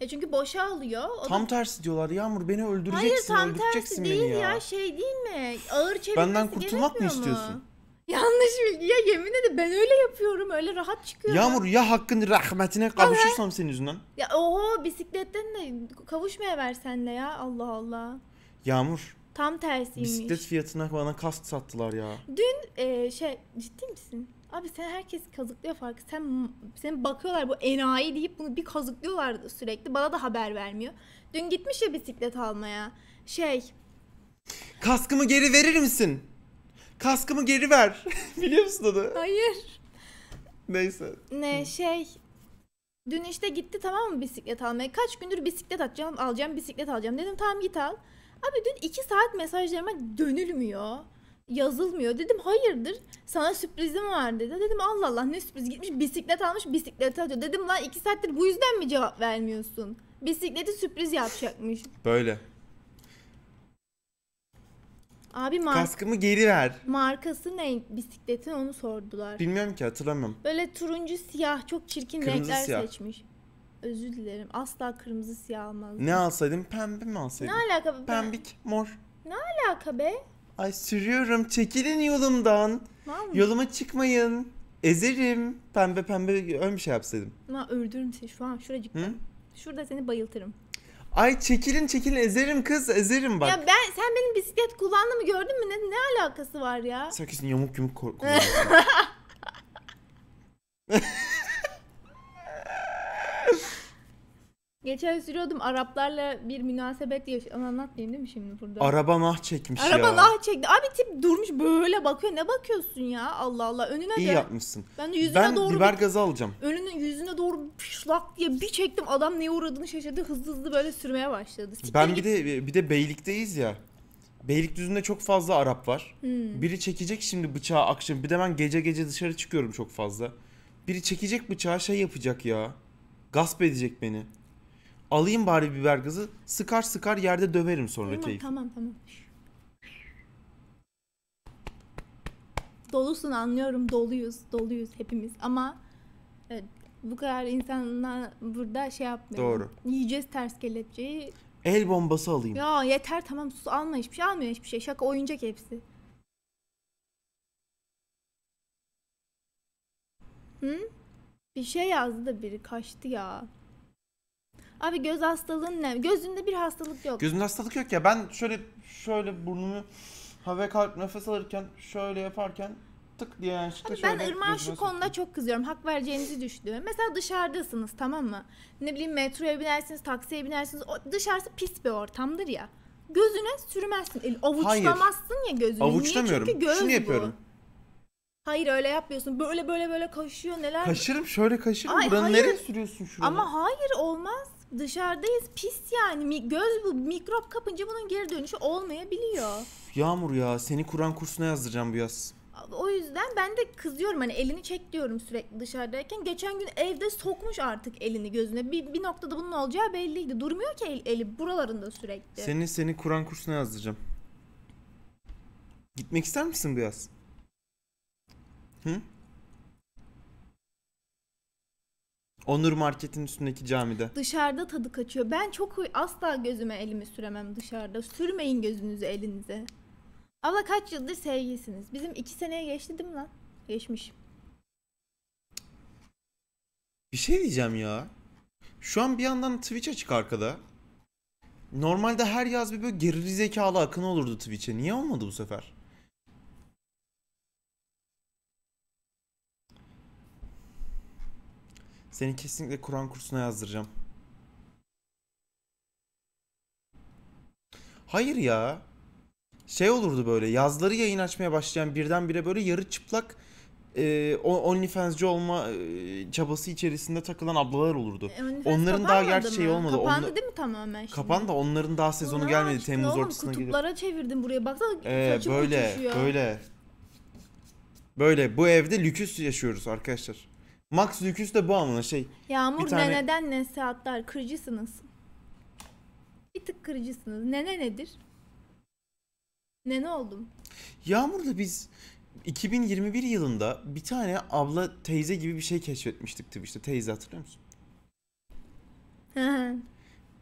Ya çünkü boşa alıyor. O da- Tam tersi diyorlar. Yağmur beni öldüreceksin, Hayır tam tersi değil ya. ya. Şey değil mi? Ağır çevirmesi Benden kurtulmak mı gerekmiyor mu? istiyorsun? Yanlış bilgi. Ya yemin ederim ben öyle yapıyorum. Öyle rahat çıkıyorum. Yağmur ya hakkın rahmetine kavuşursam Aha. senin yüzünden. Ya oho bisikletten de kavuşmaya versen de ya. Allah Allah. Yağmur. Tam tersiymiş. Bisiklet fiyatına bana kask sattılar ya. Dün e, şey ciddi misin? Abi sen herkes kazıklıyor farkı. Sen sen bakıyorlar bu enayi deyip bunu bir kazıklıyorlar sürekli. Bana da haber vermiyor. Dün gitmiş ya bisiklet almaya. Şey. Kaskımı geri verir misin? Kaskımı geri ver. Biliyor musun onu? Hayır. Neyse. Ne şey. Dün işte gitti tamam mı bisiklet almaya. Kaç gündür bisiklet atacağım, alacağım, bisiklet alacağım. Dedim tamam git al. Abi dün iki saat mesajlarıma dönülmüyor. Yazılmıyor. Dedim hayırdır sana sürprizim var dedi. Dedim Allah Allah ne sürpriz gitmiş bisiklet almış bisiklet atıyor. Dedim lan iki saattir bu yüzden mi cevap vermiyorsun? Bisikleti sürpriz yapacakmış. Böyle. Abi mark Kaskımı geri ver. markası ne bisikletin onu sordular. Bilmiyorum ki hatırlamıyorum. Böyle turuncu siyah çok çirkin Kırmızı renkler siyah. seçmiş. Özür dilerim. Asla kırmızı siyah almazdım. Ne alsaydım? Pembe mi alsaydım? Ne alaka be? Pembik, mor. Ne alaka be? Ay sürüyorum. Çekilin yolumdan. Var mı? Yoluma çıkmayın. Ezerim. Pembe pembe ön bir şey yapsaydım. Ama öldürürüm seni şu an şuracıkta. Hı? Şurada seni bayıltırım. Ay çekilin çekilin ezerim kız ezerim bak. Ya ben sen benim bisiklet kullandığımı gördün mü? Ne, ne alakası var ya? Sen kesin yamuk yumuk kullanıyorsun. Geçen sürüyordum Araplarla bir münasebet yaş- Onu anlatmayayım değil mi şimdi burada? Araba nah çekmiş ya. Araba nah çekti. Abi tip durmuş böyle bakıyor. Ne bakıyorsun ya? Allah Allah. Önüne İyi de. yapmışsın. Ben de yüzüne Ben doğru biber bir- gazı alacağım. önünün yüzüne doğru pişlak diye bir çektim. Adam neye uğradığını şaşırdı. Hızlı hızlı böyle sürmeye başladı. Siktir Ben bir de bir de Beylik'teyiz ya. Beylikdüzü'nde çok fazla Arap var. Hmm. Biri çekecek şimdi bıçağı akşam. Bir de ben gece gece dışarı çıkıyorum çok fazla. Biri çekecek bıçağı şey yapacak ya. Gasp edecek beni. Alayım bari biber gazı. Sıkar sıkar yerde döverim sonra tamam, keyif. Tamam tamam. Dolusun anlıyorum. Doluyuz. Doluyuz hepimiz. Ama e, bu kadar insanla burada şey yapmıyor. Doğru. Yiyeceğiz ters kelepçeyi. El bombası alayım. Ya yeter tamam sus alma hiçbir şey almıyor hiçbir şey. Şaka oyuncak hepsi. Hı? Bir şey yazdı da biri kaçtı ya. Abi göz hastalığın ne? Gözünde bir hastalık yok. Gözümde hastalık yok ya. Ben şöyle şöyle burnumu hava kalp nefes alırken şöyle yaparken tık diye yani işte Abi şöyle. Ben ırmağa şu konuda çok kızıyorum. Hak vereceğinizi düşünüyorum. Mesela dışarıdasınız tamam mı? Ne bileyim metroya binersiniz, taksiye binersiniz. O, dışarısı pis bir ortamdır ya. Gözüne sürmezsin. El, avuçlamazsın Hayır. ya gözünü. Avuçlamıyorum. Niye? Çünkü göz Şunu bu. Hayır öyle yapmıyorsun. Böyle böyle böyle kaşıyor neler. Kaşırım şöyle kaşırım. Ay, Buranın hayır. nereye sürüyorsun şuraya? Ama hayır olmaz dışarıdayız pis yani göz bu mikrop kapınca bunun geri dönüşü olmayabiliyor. Yağmur ya seni Kur'an kursuna yazdıracağım bu yaz. O yüzden ben de kızıyorum hani elini çek diyorum sürekli dışarıdayken. Geçen gün evde sokmuş artık elini gözüne. Bir, bir noktada bunun olacağı belliydi. Durmuyor ki el, eli buralarında sürekli. Seni seni Kur'an kursuna yazdıracağım. Gitmek ister misin bu yaz? Hı? Onur Market'in üstündeki camide. Dışarıda tadı kaçıyor. Ben çok huy- asla gözüme elimi süremem dışarıda. Sürmeyin gözünüzü elinize. Abla kaç yıldır sevgilisiniz? Bizim iki seneye geçti değil mi lan? Geçmiş. Bir şey diyeceğim ya. Şu an bir yandan Twitch açık arkada. Normalde her yaz bir böyle gerili zekalı akın olurdu Twitch'e. Niye olmadı bu sefer? Seni kesinlikle Kur'an kursuna yazdıracağım. Hayır ya. Şey olurdu böyle yazları yayın açmaya başlayan birdenbire böyle yarı çıplak e, OnlyFans'ci olma e, çabası içerisinde takılan ablalar olurdu. E, OnlyFans onların daha gerçi şey olmadı. Kapandı Onla... değil mi tamamen şimdi? Kapandı onların daha sezonu Onlar gelmedi Temmuz oğlum, ortasına gidip. Kutuplara çevirdim buraya baksana ee, böyle, Böyle böyle. Böyle bu evde lüküs yaşıyoruz arkadaşlar. Max Lüküs de bu anlamda şey. Yağmur bir tane... neneden nesi atlar kırıcısınız. Bir tık kırıcısınız. Nene nedir? Nene oldum. Yağmur da biz 2021 yılında bir tane abla teyze gibi bir şey keşfetmiştik Twitch'te. Teyze hatırlıyor musun?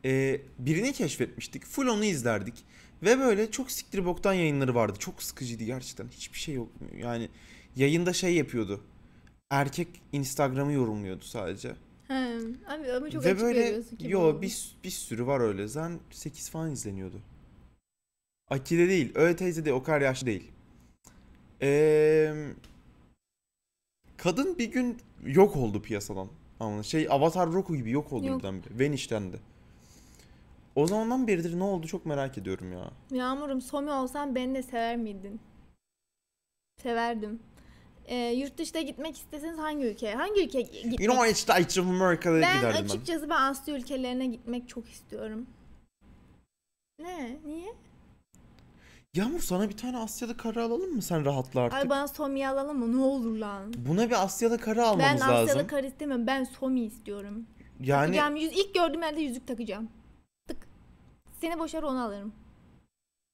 ee, birini keşfetmiştik. Full onu izlerdik. Ve böyle çok siktir boktan yayınları vardı. Çok sıkıcıydı gerçekten. Hiçbir şey yok. Yani yayında şey yapıyordu erkek Instagram'ı yorumluyordu sadece. He. Abi ama çok Ve açık böyle, Yo bunu. bir, bir sürü var öyle. Zen 8 falan izleniyordu. Akide değil. Öyle teyze değil. o kadar yaşlı değil. Eee... Kadın bir gün yok oldu piyasadan. Ama şey Avatar Roku gibi yok oldu yok. birdenbire. Vanish'tendi. O zamandan beridir ne oldu çok merak ediyorum ya. Yağmurum Somi olsan beni de sever miydin? Severdim. E, yurt dışına gitmek isteseniz hangi ülkeye? Hangi ülkeye gitmek? United States of America'ya giderdim ben. Açıkçası ben Asya ülkelerine gitmek çok istiyorum. Ne? Niye? Yağmur sana bir tane Asyalı karı alalım mı sen rahatla artık? Ay bana Somi alalım mı ne olur lan. Buna bir Asyalı karı almamız ben lazım. Ben Asyalı karı istemiyorum ben Somi istiyorum. Yani. Takacağım, yüz, ilk gördüğüm yerde yüzük takacağım. Tık. Seni boşar onu alırım.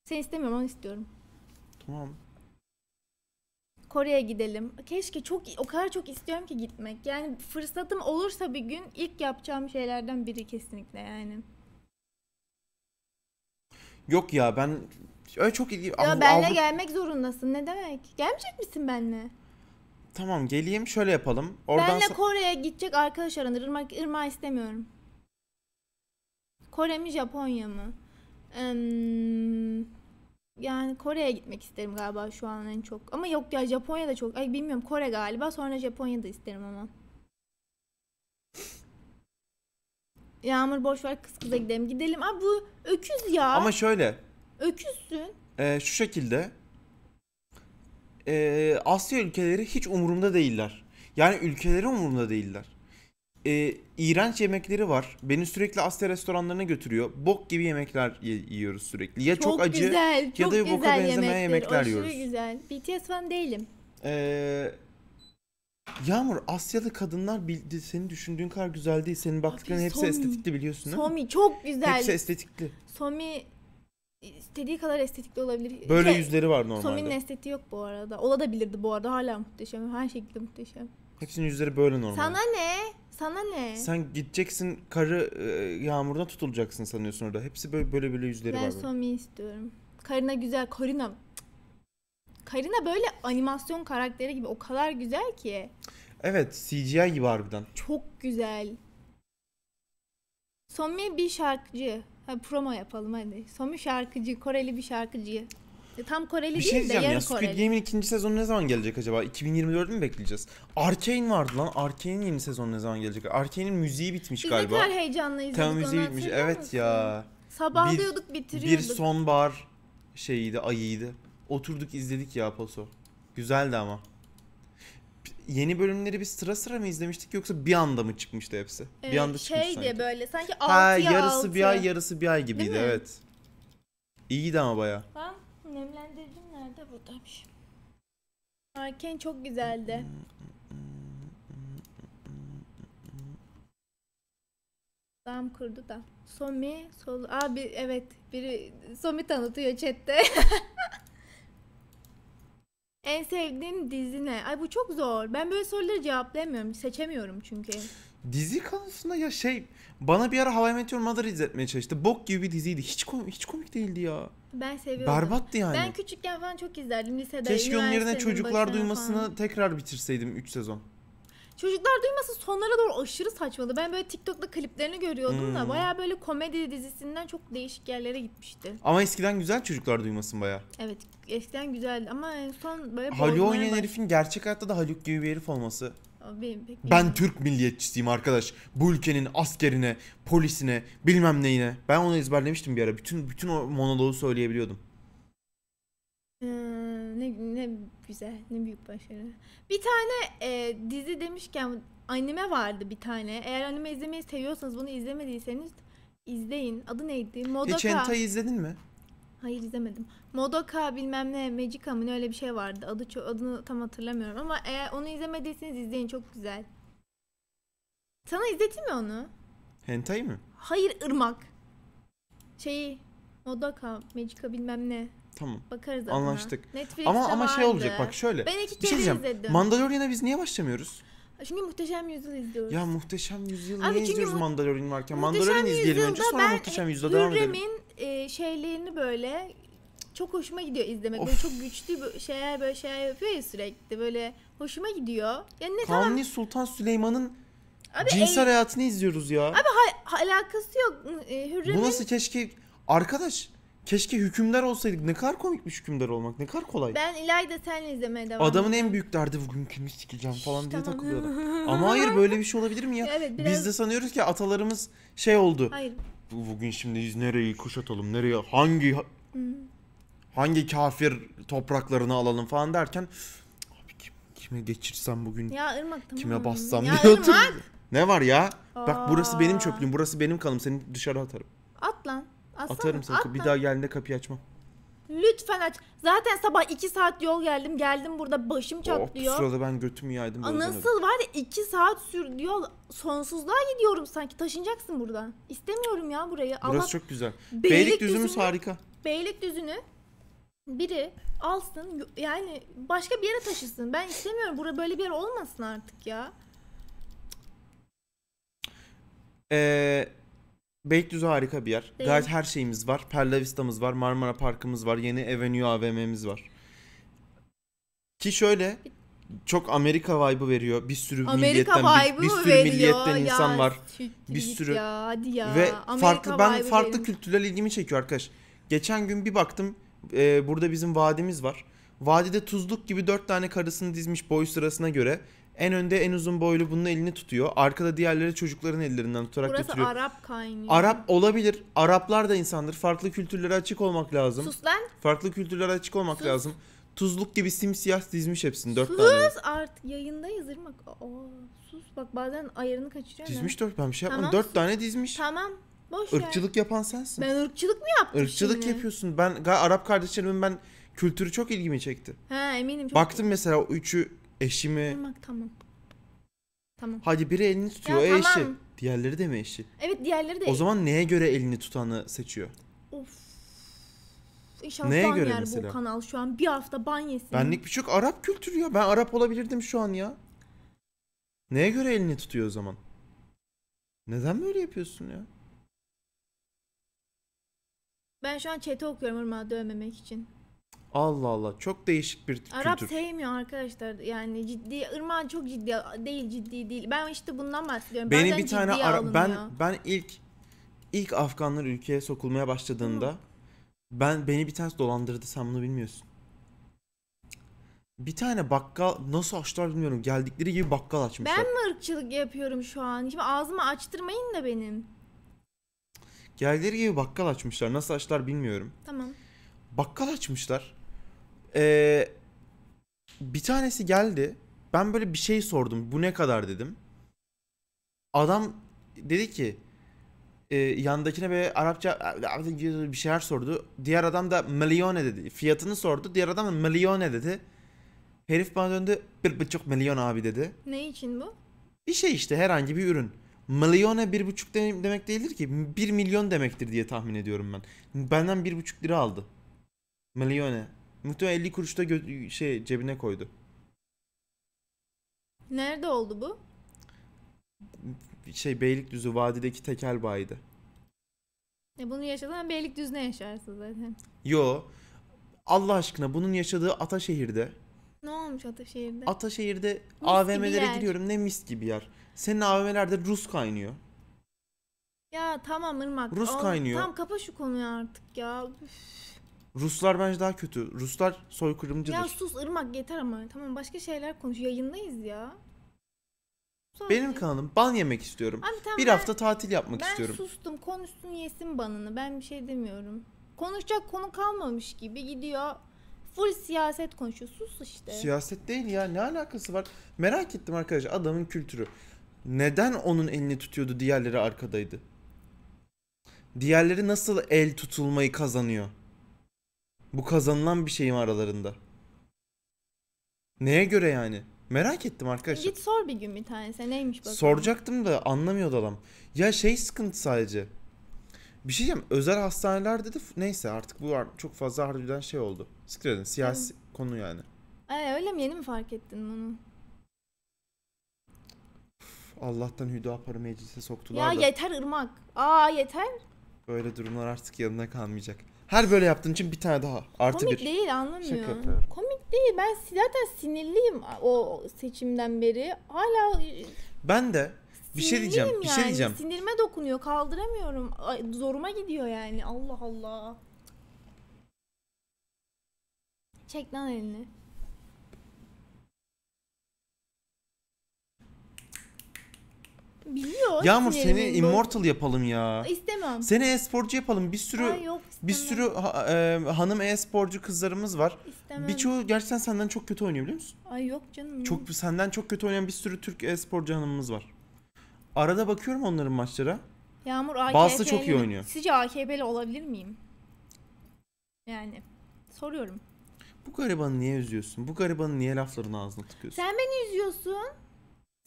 Sen istemiyorum onu istiyorum. Tamam. Kore'ye gidelim. Keşke çok o kadar çok istiyorum ki gitmek. Yani fırsatım olursa bir gün ilk yapacağım şeylerden biri kesinlikle yani. Yok ya ben öyle çok ilgi... Ya benle Avru- gelmek zorundasın ne demek? Gelmeyecek misin benle? Tamam geleyim şöyle yapalım. Oradan benle so- Kore'ye gidecek arkadaş aranır. Irmak, Irmak istemiyorum. Kore mi Japonya mı? Ee, ben Kore'ye gitmek isterim galiba şu an en çok. Ama yok ya Japonya'da çok. Ay bilmiyorum Kore galiba. Sonra Japonya'da isterim ama. Yağmur boş ver kız kıza gidelim. Gidelim. Abi bu öküz ya. Ama şöyle. Öküzsün. Ee, şu şekilde. Ee, Asya ülkeleri hiç umurumda değiller. Yani ülkeleri umurumda değiller e, iğrenç yemekleri var. Beni sürekli Asya restoranlarına götürüyor. Bok gibi yemekler yiyoruz sürekli. Ya çok, çok acı güzel, ya da boka benzemeyen yemekler, yemekler Aşırı yiyoruz. güzel. BTS fan değilim. Ee, Yağmur Asyalı kadınlar bildi, senin düşündüğün kadar güzel değil. Senin baktıkların hepsi Somi. estetikli biliyorsun değil Somi mi? çok güzel. Hepsi estetikli. Somi istediği kadar estetikli olabilir. Böyle Ve şey, yüzleri var normalde. Somi'nin estetiği yok bu arada. Ola da bilirdi bu arada. Hala muhteşem. Her şekilde muhteşem. Hepsinin yüzleri böyle normal. Sana ne? Sana ne? Sen gideceksin karı e, yağmurda tutulacaksın sanıyorsun orada. Hepsi böyle böyle, böyle yüzleri var. Ben Somi istiyorum. Karına güzel. Karina. Karina böyle animasyon karakteri gibi o kadar güzel ki. Evet CGI gibi harbiden. Çok güzel. Somi bir şarkıcı. Ha, promo yapalım hadi. Somi şarkıcı, Koreli bir şarkıcı. E, tam Koreli bir şey değil de yarı ya, Koreli. Squid Game'in ikinci sezonu ne zaman gelecek acaba? 2024'ü mü bekleyeceğiz? Arcane vardı lan. Arcane'in yeni sezonu ne zaman gelecek? Arcane'in müziği bitmiş Biz galiba. Biz ne kadar heyecanlıyız. Tamam müziği bitmiş. Evet ya. Sabah bir, bitiriyorduk. Bir son bar şeyiydi ayıydı. Oturduk izledik ya Paso. Güzeldi ama. Yeni bölümleri biz sıra sıra mı izlemiştik yoksa bir anda mı çıkmıştı hepsi? Evet, bir ee, anda şey sanki. diye böyle sanki 6'ya 6. Yarısı altı. bir ay yarısı bir ay gibiydi evet. İyiydi ama baya. Ben nemlendirdim nerede bu buradaymış. Arken çok güzeldi. Dam kurdu da. Somi sol abi evet biri Somi tanıtıyor chatte. en sevdiğim dizi ne? Ay bu çok zor. Ben böyle soruları cevaplayamıyorum. Seçemiyorum çünkü. Dizi konusunda ya şey bana bir ara How I Met Your Mother izletmeye çalıştı. Bok gibi bir diziydi. Hiç komik, hiç komik değildi ya. Ben seviyordum. Berbattı yani. Ben küçükken falan çok izlerdim lisede. Keşke onun yerine çocuklar duymasını falan. tekrar bitirseydim 3 sezon. Çocuklar duymasın sonlara doğru aşırı saçmalı. Ben böyle TikTok'ta kliplerini görüyordum hmm. da baya böyle komedi dizisinden çok değişik yerlere gitmişti. Ama eskiden güzel çocuklar duymasın baya. Evet eskiden güzeldi ama en son böyle... Haluk oynayan herifin gerçek hayatta da Haluk gibi bir herif olması. Benim pek ben Türk milliyetçisiyim arkadaş. Bu ülkenin askerine, polisine, bilmem neyine. Ben onu ezberlemiştim bir ara. Bütün bütün o monoloğu söyleyebiliyordum. Ee, ne, ne güzel, ne büyük başarı. Bir tane e, dizi demişken anime vardı bir tane. Eğer anime izlemeyi seviyorsanız bunu izlemediyseniz izleyin. Adı neydi? Modoka. Hiç hentai izledin mi? Hayır izlemedim. Modoka bilmem ne Magica mı ne öyle bir şey vardı. Adı çok adını tam hatırlamıyorum ama eğer onu izlemediyseniz izleyin çok güzel. Sana izleteyim mi onu? Hentai mi? Hayır ırmak. Şeyi Modoka, Magica bilmem ne. Tamam. Bakarız adına. Anlaştık. Netflix'te ama ama şey vardı. şey olacak bak şöyle. Ben iki şey kere şey izledim. Mandalorian'a biz niye başlamıyoruz? Çünkü Muhteşem Yüzyıl izliyoruz. Ya Muhteşem Yüzyıl Abi niye izliyoruz Mandalorian varken? Mandalorian izleyelim önce sonra Muhteşem Yüzyıl'a devam edelim. Hürrem'in e, şeyliğini böyle çok hoşuma gidiyor izlemek. Böyle çok güçlü şeyler böyle şeyler yapıyor ya sürekli. Böyle hoşuma gidiyor. Yani ne Kanuni tamam. Sultan Süleyman'ın Abi cinsel ey... hayatını izliyoruz ya. Abi ha- alakası yok. E, Hürrem'in... Bu nasıl keşke arkadaş keşke hükümdar olsaydık. Ne kadar komikmiş hükümdar olmak. Ne kadar kolay. Ben İlayda sen izlemeye devam Adamın en büyük derdi bugün kimi sikeceğim falan diye tamam. takılıyorlar. Ama hayır böyle bir şey olabilir mi ya? Evet, biraz... Biz de sanıyoruz ki atalarımız şey oldu. Hayır bugün şimdi biz nereyi kuşatalım, nereye hangi hangi kafir topraklarını alalım falan derken abi kim, kime geçirsem bugün ya Irmak tamam. kime bassam ya diyordum. Irmak. Ne var ya? Aa. Bak burası benim çöplüğüm, burası benim kanım. Seni dışarı atarım. At lan. Atsana, Atarım seni. At bir daha geldiğinde kapıyı açmam. Lütfen aç. Zaten sabah 2 saat yol geldim. Geldim burada başım oh, çatlıyor. Oh, sırada ben götümü yaydım. nasıl var ya 2 saat sürdü yol. Sonsuzluğa gidiyorum sanki. Taşınacaksın buradan. İstemiyorum ya burayı. Burası Allah... çok güzel. Beylik düzünü harika. Beylikdüzü'nü biri alsın yani başka bir yere taşısın. Ben istemiyorum. Burada böyle bir yer olmasın artık ya. Eee Beylikdüzü harika bir yer. Değil. Gayet her şeyimiz var. Perla Vista'mız var, Marmara Park'ımız var, yeni Avenue AVM'miz var. Ki şöyle çok Amerika vibe'ı veriyor. Bir sürü Amerika milliyetten, bir, bir sürü veriyor? milliyetten insan ya, var. Bir sürü ya, hadi ya. ve Amerika farklı ben farklı verin. kültürler ilgimi çekiyor arkadaş. Geçen gün bir baktım e, burada bizim vadimiz var. Vadide tuzluk gibi dört tane karısını dizmiş boy sırasına göre. En önde en uzun boylu bunun elini tutuyor. Arkada diğerleri çocukların ellerinden tutarak Burası götürüyor. Arap kaynıyor. Arap olabilir. Araplar da insandır. Farklı kültürlere açık olmak lazım. Sus lan. Farklı kültürlere açık olmak Sus. lazım. Tuzluk gibi simsiyah dizmiş hepsini dört sus tane. Sus artık yayındayız Irmak. Oo, sus bak bazen ayarını kaçırıyorsun. Dizmiş dört ben bir şey yapmadım. Tamam, dört tane dizmiş. Tamam boş Irkçılık yapan sensin. Ben ırkçılık mı yaptım Irkçılık şimdi? yapıyorsun. Ben Arap kardeşlerimin ben kültürü çok ilgimi çekti. He eminim. Çok Baktım iyi. mesela üçü Eşimi... Tamam, tamam. Tamam. Hadi biri elini tutuyor. Ya, tamam. eşi. Diğerleri de mi eşi? Evet diğerleri de. O zaman neye göre elini tutanı seçiyor? Of. İnşallah Neye ban göre yer mesela? bu kanal şu an. Bir hafta ban yesin. Benlik birçok şey Arap kültürü ya. Ben Arap olabilirdim şu an ya. Neye göre elini tutuyor o zaman? Neden böyle yapıyorsun ya? Ben şu an chat'i okuyorum ama dövmemek için. Allah Allah çok değişik bir kültür. Arap sevmiyor arkadaşlar yani ciddi Irmak çok ciddi değil ciddi değil. Ben işte bundan bahsediyorum. Beni Bazen bir tane Ara- ben ben ilk ilk Afganlar ülkeye sokulmaya başladığında Hı. ben beni bir tane dolandırdı sen bunu bilmiyorsun. Bir tane bakkal nasıl açtılar bilmiyorum. Geldikleri gibi bakkal açmışlar. Ben mi ırkçılık yapıyorum şu an? Şimdi ağzımı açtırmayın da benim. Geldikleri gibi bakkal açmışlar. Nasıl açtılar bilmiyorum. Tamam. Bakkal açmışlar. Ee, bir tanesi geldi. Ben böyle bir şey sordum. Bu ne kadar dedim. Adam dedi ki e, yandakine böyle Arapça e, bir şeyler sordu. Diğer adam da milyone dedi. Fiyatını sordu. Diğer adam da milyone dedi. Herif bana döndü bir buçuk milyon abi dedi. Ne için bu? Bir şey işte herhangi bir ürün. Milyone bir buçuk demek değildir ki. Bir milyon demektir diye tahmin ediyorum ben. Benden bir buçuk lira aldı. Milyone. Muhtemelen 50 kuruş da gö- şey cebine koydu. Nerede oldu bu? Şey Beylikdüzü vadideki tekel bayide. E bunu yaşadan Beylikdüzü'ne yaşarsın zaten. Yo. Allah aşkına bunun yaşadığı Ataşehir'de. Ne olmuş Ataşehir'de? Ataşehir'de mis AVM'lere giriyorum ne mis gibi yer. Senin AVM'lerde Rus kaynıyor. Ya tamam Irmak. Rus kaynıyor. Tam kapa şu konuyu artık ya. Üf. Ruslar bence daha kötü. Ruslar soykırımcıdır. Ya sus ırmak yeter ama. Tamam başka şeyler konuş. Yayındayız ya. Sonra Benim kanalım ban yemek istiyorum. Abi, tamam, bir ben, hafta tatil yapmak ben istiyorum. Ben sustum. Konuşsun yesin banını. Ben bir şey demiyorum. Konuşacak konu kalmamış gibi gidiyor. Full siyaset konuşuyor. Sus işte. Siyaset değil ya. Ne alakası var? Merak ettim arkadaşlar adamın kültürü. Neden onun elini tutuyordu diğerleri arkadaydı? Diğerleri nasıl el tutulmayı kazanıyor? Bu kazanılan bir şey mi aralarında? Neye göre yani? Merak ettim arkadaşlar. Git sor bir gün bir tanesine neymiş bakalım. Soracaktım da anlamıyordu adam. Ya şey sıkıntı sadece. Bir şey diyeceğim özel hastaneler dedi. neyse artık bu çok fazla harbiden şey oldu. Siktir edin siyasi Hı. konu yani. Ee, öyle mi yeni mi fark ettin bunu? Allah'tan Hüdapar'ı meclise soktular ya da. Ya yeter ırmak. Aa yeter. Böyle durumlar artık yanına kalmayacak. Her böyle yaptığın için bir tane daha. Artı Komik bir. değil anlamıyor. Komik değil. Ben zaten sinirliyim o seçimden beri. Hala e, Ben de bir şey diyeceğim. Sinirliyim Bir şey yani. diyeceğim. Sinirime dokunuyor. Kaldıramıyorum. Zoruma gidiyor yani. Allah Allah. Çek lan elini. Biliyor. Yağmur seni immortal yapalım ya. İstemem. Seni e-sporcu yapalım. Bir sürü Ay yok, bir sürü ha, e, hanım e-sporcu kızlarımız var. İstemem. Birçoğu gerçekten senden çok kötü oynuyor biliyor musun? Ay yok canım. Çok senden çok kötü oynayan bir sürü Türk e-sporcu hanımımız var. Arada bakıyorum onların maçlara. Yağmur AKP'li. Bazısı çok iyi oynuyor. Sizce AKP'li olabilir miyim? Yani soruyorum. Bu garibanı niye üzüyorsun? Bu garibanı niye lafların ağzına tıkıyorsun? Sen beni üzüyorsun.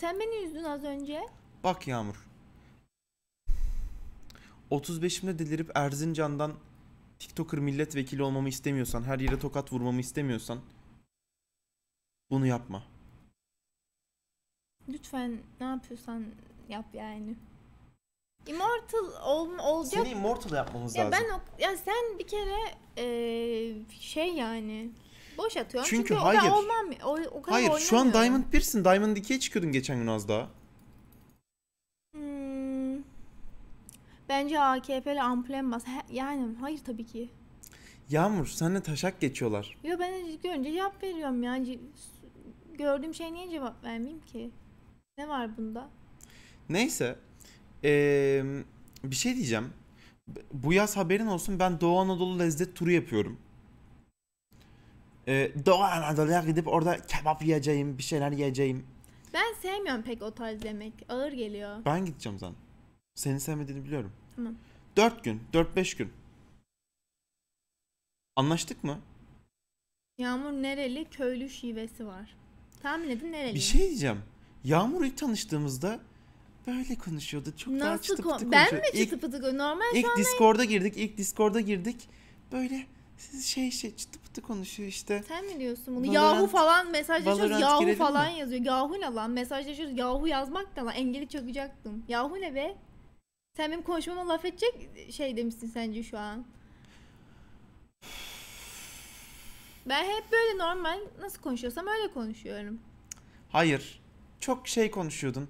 Sen beni üzdün az önce. Bak Yağmur. 35'imde delirip Erzincan'dan TikToker milletvekili olmamı istemiyorsan, her yere tokat vurmamı istemiyorsan bunu yapma. Lütfen ne yapıyorsan yap yani. Immortal ol, olacak. Seni immortal yapmamız ya lazım. Ben o, ya sen bir kere e, şey yani boş atıyorsun. Çünkü, Çünkü hayır. O, olmam, o, o kadar hayır şu an Diamond 1'sin. Diamond 2'ye çıkıyordun geçen gün az daha. Bence AKP'li amblem yani hayır tabii ki. Yağmur senle taşak geçiyorlar. Yo ben görünce cevap veriyorum yani. Gördüğüm şey niye cevap vermeyeyim ki? Ne var bunda? Neyse. Ee, bir şey diyeceğim. Bu yaz haberin olsun ben Doğu Anadolu lezzet turu yapıyorum. Ee, Doğu Anadolu'ya gidip orada kebap yiyeceğim, bir şeyler yiyeceğim. Ben sevmiyorum pek o tarz yemek. Ağır geliyor. Ben gideceğim zaten. Seni sevmediğini biliyorum. Tamam. 4 gün, 4-5 gün. Anlaştık mı? Yağmur nereli köylü şivesi var. Tahmin edin nereli. Bir şey diyeceğim. Yağmur ilk tanıştığımızda böyle konuşuyordu. Çok Nasıl daha çıtı pıtı ko- konuşuyordu. Ben mi çıtı pıtı? Normal ilk şu anda... Discord'a girdik. İlk Discord'a girdik. Böyle siz şey şey çıtı pıtı konuşuyor işte. Sen mi diyorsun bunu? Valorant, Yahu falan mesajlaşıyoruz. Yahu falan mi? yazıyor. Yahu ne lan? Mesajlaşıyoruz. Yahu yazmak da lan? Engeli çökecektim. Yahu ne be? Sen benim konuşmama laf edecek şey demişsin sence şu an. Ben hep böyle normal nasıl konuşuyorsam öyle konuşuyorum. Hayır. Çok şey konuşuyordun.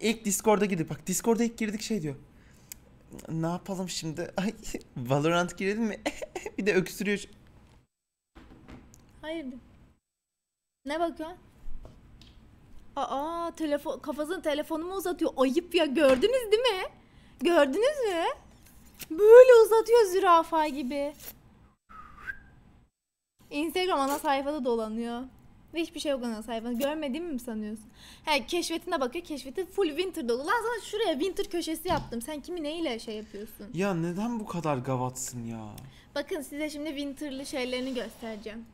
İlk Discord'a gidip bak Discord'a ilk girdik şey diyor. Ne yapalım şimdi? Ay Valorant girelim mi? bir de öksürüyor. Hayırdır? Ne bakıyorsun? Aa telefon kafasını telefonumu uzatıyor. Ayıp ya gördünüz değil mi? Gördünüz mü? Böyle uzatıyor zürafa gibi. Instagram ana sayfada dolanıyor. Ve hiçbir şey yok ana sayfada. Görmedim mi sanıyorsun? He keşfetine bakıyor. Keşfeti full winter dolu. Lan sana şuraya winter köşesi yaptım. Sen kimi neyle şey yapıyorsun? Ya neden bu kadar gavatsın ya? Bakın size şimdi winterlı şeylerini göstereceğim.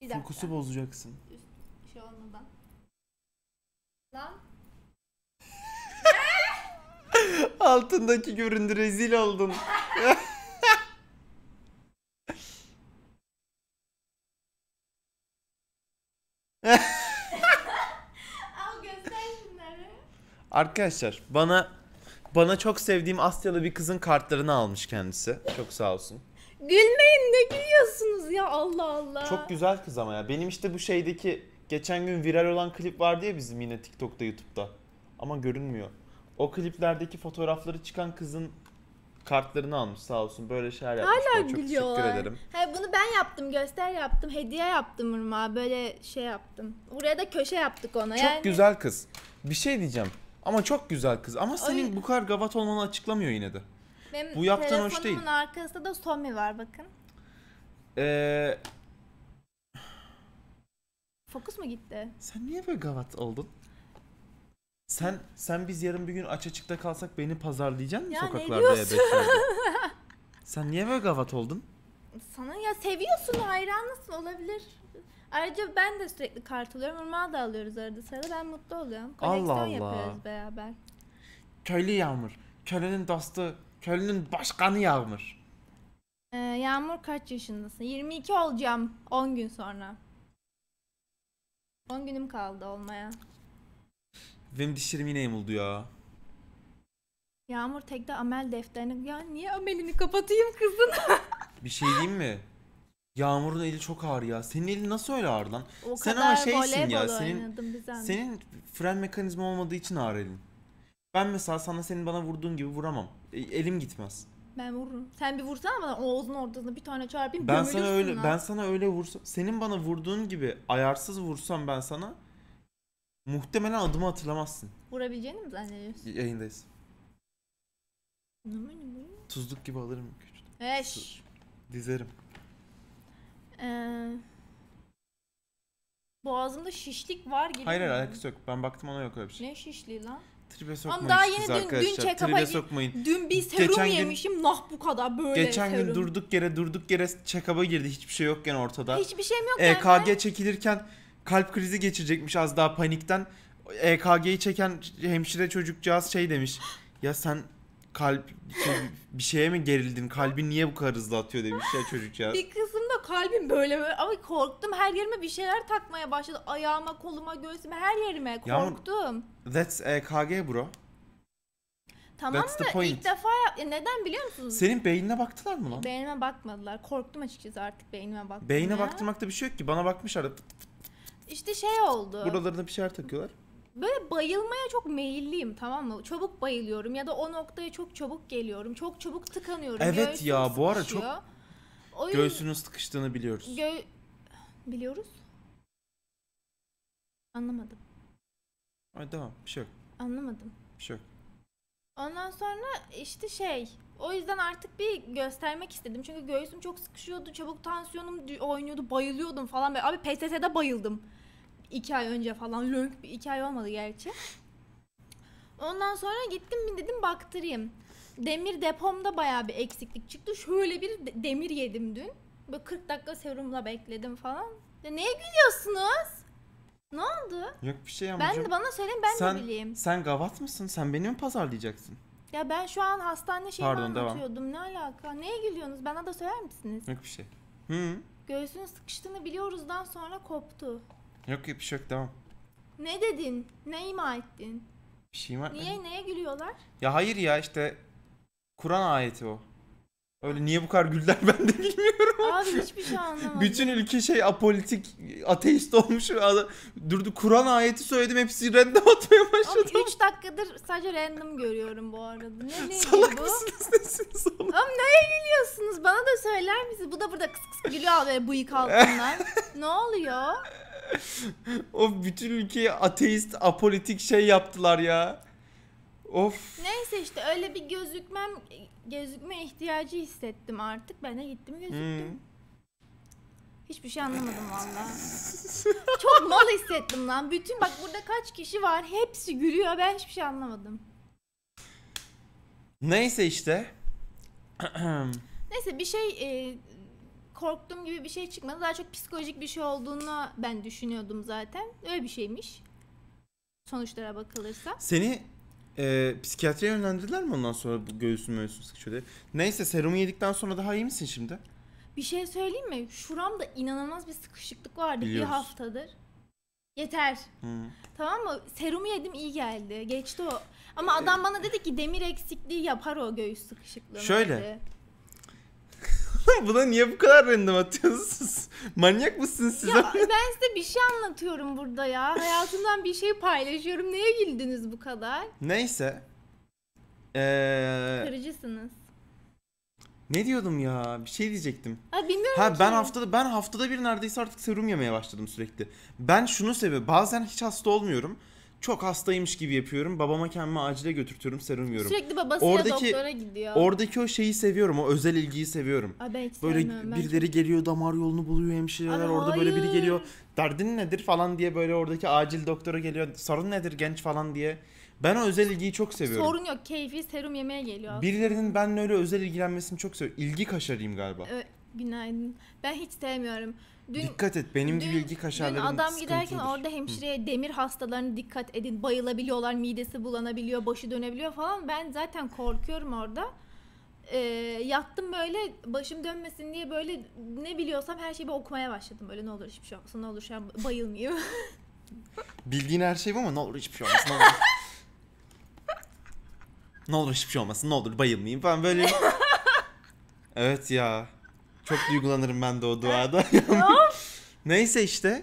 Bir dakika. Fokusu bozacaksın. Üst, şey olmadan. Lan Altındaki göründü rezil oldun. Al göster şunları. Arkadaşlar bana bana çok sevdiğim Asyalı bir kızın kartlarını almış kendisi. Çok sağ olsun. Gülmeyin ne gülüyorsunuz ya Allah Allah. Çok güzel kız ama ya. Benim işte bu şeydeki geçen gün viral olan klip vardı ya bizim yine TikTok'ta YouTube'da. Ama görünmüyor o kliplerdeki fotoğrafları çıkan kızın kartlarını almış sağ olsun böyle şeyler yapmış. Hala Çok gülüyorlar. teşekkür ederim. Ha, bunu ben yaptım göster yaptım hediye yaptım urma böyle şey yaptım. Buraya da köşe yaptık ona. Çok yani... güzel kız. Bir şey diyeceğim ama çok güzel kız ama senin Ay. bu kadar gavat olmanı açıklamıyor yine de. Benim bu yaptan hoş değil. Telefonumun arkasında da Somi var bakın. Ee... Fokus mu gitti? Sen niye böyle gavat oldun? Sen sen biz yarın bir gün aç açıkta kalsak beni pazarlayacaksın mı Ya sokaklarda diyorsun? sen niye böyle gavat oldun? Sana ya seviyorsun hayran nasıl olabilir. Ayrıca ben de sürekli kart alıyorum. Irmağı da alıyoruz arada sırada. Ben mutlu oluyorum. Allah Koleksiyon Allah. yapıyoruz beraber. Köylü Yağmur. Kölenin dostu, köylünün başkanı Yağmur. Ee, Yağmur kaç yaşındasın? 22 olacağım 10 gün sonra. 10 günüm kaldı olmaya. Benim dişlerim yine yamuldu ya. Yağmur tekte amel defterini... Ya niye amelini kapatayım kızın? Bir şey diyeyim mi? Yağmur'un eli çok ağır ya. Senin elin nasıl öyle ağır lan? O Sen kadar ama şeysin ya. Senin senin fren mekanizma olmadığı için ağır elin. Ben mesela sana senin bana vurduğun gibi vuramam. E, elim gitmez. Ben vururum. Sen bir vursana bana Oğuz'un ortasına bir tane çarpayım. Ben sana öyle ben sana öyle vursam senin bana vurduğun gibi ayarsız vursam ben sana Muhtemelen adımı hatırlamazsın. Vurabileceğini mi zannediyorsun? yayındayız. Ne mi, Tuzluk gibi alırım küçük. Eş. Dizerim. Ee, boğazımda şişlik var gibi. Hayır hayır alakası yok. Ben baktım ona yok öyle bir şey. Ne şişliği lan? Tribe sokmayın Ama daha yeni dün, dün arkadaşlar. check Tribe sokmayın. Dün bir serum Geçen gün- yemişim nah bu kadar böyle Geçen serum. gün durduk yere durduk yere check-up'a girdi. Hiçbir şey yokken ortada. Hiçbir şeyim yok e, yani. EKG çekilirken kalp krizi geçirecekmiş az daha panikten. EKG'yi çeken hemşire çocukcağız şey demiş. Ya sen kalp şey, bir şeye mi gerildin? Kalbin niye bu kadar hızlı atıyor demiş ya çocukcağız. Bir kızımda kalbim böyle böyle ama korktum. Her yerime bir şeyler takmaya başladı. Ayağıma, koluma, göğsüme her yerime korktum. Yağmur, that's EKG bro. Tamam That's da ilk defa ya e, neden biliyor musunuz? Senin beynine baktılar mı lan? Beynime bakmadılar. Korktum açıkçası artık beynime baktım. Beynine baktırmakta bir şey yok ki. Bana bakmışlar. Fıt fıt işte şey oldu. Buralarına bir şeyler takıyorlar. Böyle bayılmaya çok meyilliyim tamam mı? Çabuk bayılıyorum ya da o noktaya çok çabuk geliyorum. Çok çabuk tıkanıyorum. Evet Göğsüm ya bu ara çok O göğsünün sıkıştığını biliyoruz. Gö- Biliyoruz. Anlamadım. Ay tamam bir şey yok. Anlamadım. Bir şey yok. Ondan sonra işte şey o yüzden artık bir göstermek istedim. Çünkü göğsüm çok sıkışıyordu. Çabuk tansiyonum dü- oynuyordu. Bayılıyordum falan. Böyle, Abi PSS'de bayıldım iki ay önce falan lönk iki ay olmadı gerçi. Ondan sonra gittim bir dedim baktırayım. Demir depomda baya bir eksiklik çıktı. Şöyle bir demir yedim dün. Böyle 40 dakika serumla bekledim falan. Ya neye gülüyorsunuz? Ne oldu? Yok bir şey amcım. Ben de bana söyleyin ben sen, de bileyim. Sen gavat mısın? Sen beni mi pazarlayacaksın? Ya ben şu an hastane şeyini Pardon, anlatıyordum. Devam. Ne alaka? Neye gülüyorsunuz? Bana da söyler misiniz? Yok bir şey. Hı. Göğsünün sıkıştığını biliyoruzdan sonra koptu. Yok yok bir şey yok devam. Ne dedin? Ne ima ettin? Bir şey mi? Niye neye gülüyorlar? Ya hayır ya işte Kur'an ayeti o. Öyle niye bu kadar güldüler ben de bilmiyorum. Abi hiçbir şey anlamadım. Bütün ülke şey apolitik, ateist olmuş. Durdu Kur'an ayeti söyledim hepsi random atmaya başladı. Abi 3 dakikadır sadece random görüyorum bu arada. Ne, ne Salak bu? mısınız nesiniz oğlum? Abi neye gülüyorsunuz? Bana da söyler misiniz? Bu da burada kıs kıs gülüyor böyle bıyık altından. ne oluyor? O bütün ülkeyi ateist, apolitik şey yaptılar ya. Of. Neyse işte öyle bir gözükmem gözükme ihtiyacı hissettim artık. Ben de gittim gözüktüm. Hmm. Hiçbir şey anlamadım valla. Çok mal hissettim lan. Bütün bak burada kaç kişi var. Hepsi gülüyor. Ben hiçbir şey anlamadım. Neyse işte. Neyse bir şey e, korktum gibi bir şey çıkmadı. Daha çok psikolojik bir şey olduğunu ben düşünüyordum zaten. Öyle bir şeymiş. Sonuçlara bakılırsa. Seni e, psikiyatriye yönlendirdiler mi ondan sonra bu göğsün möğüsün sıkışıyor diye? Neyse serumu yedikten sonra daha iyi misin şimdi? Bir şey söyleyeyim mi? Şuramda inanılmaz bir sıkışıklık vardı Biliyoruz. bir haftadır. Yeter. Hmm. Tamam mı? Serumu yedim iyi geldi. Geçti o. Ama e, adam bana dedi ki demir eksikliği yapar o göğüs sıkışıklığını. Şöyle. Dedi. Buna niye bu kadar random atıyorsunuz? Manyak mısınız siz? Ya ben size bir şey anlatıyorum burada ya. Hayatımdan bir şey paylaşıyorum. Neye girdiniz bu kadar? Neyse. Ee... Kırıcısınız. Ne diyordum ya? Bir şey diyecektim. Ha bilmiyorum Ha ki. ben haftada ben haftada bir neredeyse artık serum yemeye başladım sürekli. Ben şunu seviyorum. Bazen hiç hasta olmuyorum çok hastaymış gibi yapıyorum. Babama kendimi acile götürtüyorum, serum yiyorum. Sürekli babasıyla oradaki, doktora gidiyor. Oradaki o şeyi seviyorum, o özel ilgiyi seviyorum. Abi hiç böyle sevmiyorum. birileri çok... geliyor damar yolunu buluyor hemşireler Abi, orada hayır. böyle biri geliyor. Derdin nedir falan diye böyle oradaki acil doktora geliyor. Sorun nedir genç falan diye. Ben o özel ilgiyi çok seviyorum. Sorun yok. Keyfi serum yemeye geliyor. Birilerinin benimle öyle özel ilgilenmesini çok seviyorum. İlgi kaşarıyım galiba. Ee, Günaydın. Ben hiç sevmiyorum. Dün, dikkat et benim dün, gibi bilgi kaşarlarım dün adam giderken orada hemşireye Hı. demir hastalarını dikkat edin bayılabiliyorlar midesi bulanabiliyor başı dönebiliyor falan ben zaten korkuyorum orada e, yattım böyle başım dönmesin diye böyle ne biliyorsam her şeyi okumaya başladım. Böyle ne olur hiçbir şey olmasın ne olur şu an bayılmayayım. Bildiğin her şey bu mu? ne olur hiçbir şey olmasın ne olur. ne olur hiçbir şey olmasın ne olur bayılmayayım falan böyle. evet ya. Çok duygulanırım ben de o duada. Neyse işte.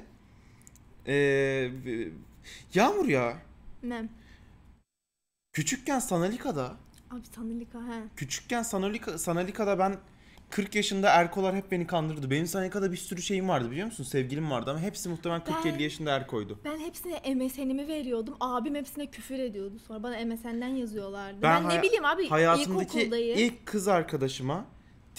Ee, yağmur ya. Ne? Küçükken Sanalika'da. Abi Sanalika he. Küçükken Sanalika, Sanalika'da ben 40 yaşında erkolar hep beni kandırdı. Benim Sanalika'da bir sürü şeyim vardı biliyor musun? Sevgilim vardı ama hepsi muhtemelen 40-50 yaşında erkoydu. Ben hepsine MSN'imi veriyordum. Abim hepsine küfür ediyordu. Sonra bana MSN'den yazıyorlardı. Ben, ben ne bileyim abi hayatımdaki ilkokuldayım. ilk kız arkadaşıma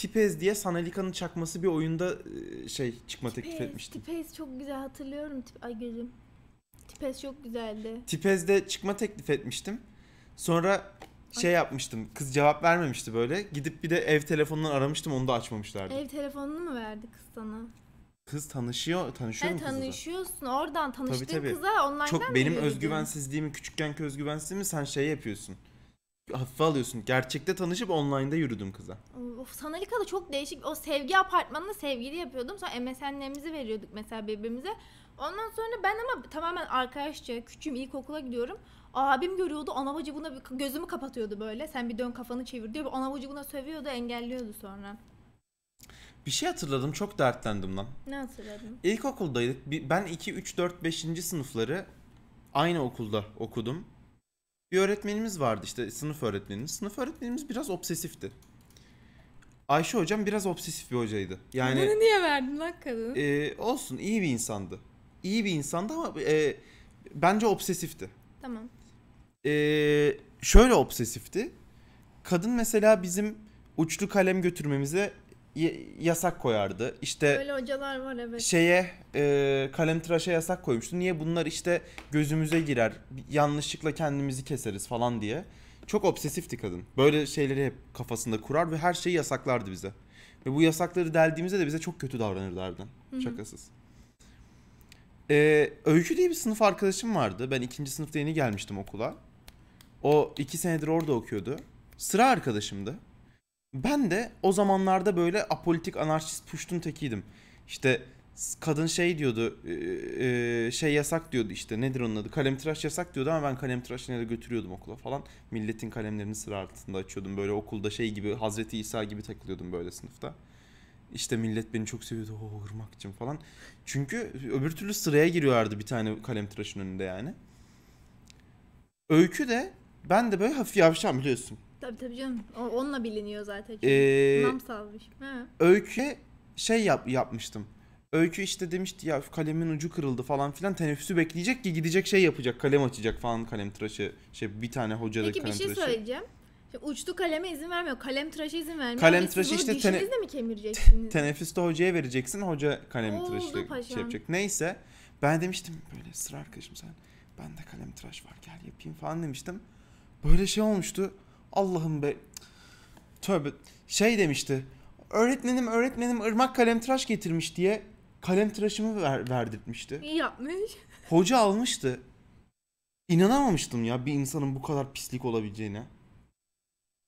Tipez diye Sanalika'nın çakması bir oyunda e, şey çıkma teklif Tipez, etmiştim. Tipez çok güzel hatırlıyorum. Ay gözüm. Tipez çok güzeldi. Tipez'de çıkma teklif etmiştim. Sonra şey yapmıştım. Kız cevap vermemişti böyle. Gidip bir de ev telefonundan aramıştım. Onu da açmamışlardı. Ev telefonunu mu verdi kız sana? Kız tanışıyor, tanışıyor Sen mu kızla? tanışıyorsun. Oradan tanıştığın tabii. kıza online'dan Çok benim özgüvensizliğimi, küçükken özgüvensizliğimi sen şey yapıyorsun hafife alıyorsun. Gerçekte tanışıp online'da yürüdüm kıza. Of, Sanalika'da çok değişik. O sevgi apartmanında sevgili yapıyordum. Sonra MSN'lerimizi veriyorduk mesela birbirimize. Ondan sonra ben ama tamamen arkadaşça küçüğüm ilkokula gidiyorum. Abim görüyordu anavacı buna bir- gözümü kapatıyordu böyle. Sen bir dön kafanı çevir diyor. Anavacı buna sövüyordu engelliyordu sonra. Bir şey hatırladım çok dertlendim lan. Ne hatırladın İlkokuldaydık. Ben 2, 3, 4, 5. sınıfları aynı okulda okudum bir öğretmenimiz vardı işte sınıf öğretmenimiz. Sınıf öğretmenimiz biraz obsesifti. Ayşe hocam biraz obsesif bir hocaydı. Yani Bunu niye verdin lan kadın? E, olsun iyi bir insandı. İyi bir insandı ama e, bence obsesifti. Tamam. E, şöyle obsesifti. Kadın mesela bizim uçlu kalem götürmemize yasak koyardı. İşte Öyle hocalar var evet. Şeye e, kalem tıraşa yasak koymuştu. Niye bunlar işte gözümüze girer, yanlışlıkla kendimizi keseriz falan diye. Çok obsesifti kadın. Böyle şeyleri hep kafasında kurar ve her şeyi yasaklardı bize. Ve bu yasakları deldiğimizde de bize çok kötü davranırlardı. Hı-hı. Şakasız. Ee, Öykü diye bir sınıf arkadaşım vardı. Ben ikinci sınıfta yeni gelmiştim okula. O iki senedir orada okuyordu. Sıra arkadaşımdı. Ben de o zamanlarda böyle apolitik anarşist puştun tekiydim. İşte kadın şey diyordu e, e, şey yasak diyordu işte nedir onun adı tıraş yasak diyordu ama ben kalem yine de götürüyordum okula falan. Milletin kalemlerini sıra altında açıyordum böyle okulda şey gibi Hazreti İsa gibi takılıyordum böyle sınıfta. İşte millet beni çok seviyordu o ırmakçım falan. Çünkü öbür türlü sıraya giriyorlardı bir tane kalem tıraşın önünde yani. Öykü de ben de böyle hafif yavşan biliyorsun. Tabii tabii canım. O, onunla biliniyor zaten. Çünkü. Ee, Nam salmış. Öykü şey yap, yapmıştım. Öykü işte demişti ya kalemin ucu kırıldı falan filan. Teneffüsü bekleyecek ki gidecek şey yapacak. Kalem açacak falan kalem tıraşı. Şey bir tane hoca Peki, kalem tıraşı. Peki bir şey söyleyeceğim. Uçtu kaleme izin vermiyor. Kalem tıraşı izin vermiyor. Kalem Biz hani tıraşı işte tene... mi kemireceksiniz? Teneffüste hocaya vereceksin. Hoca kalem tıraşı şey yapacak. Neyse ben demiştim böyle sıra arkadaşım sen. Ben de kalem tıraş var gel yapayım falan demiştim. Böyle şey olmuştu. Allah'ım be. Tövbe. Şey demişti. Öğretmenim öğretmenim ırmak kalem tıraş getirmiş diye kalem tıraşımı ver, verdirtmişti. İyi yapmış. Hoca almıştı. İnanamamıştım ya bir insanın bu kadar pislik olabileceğine.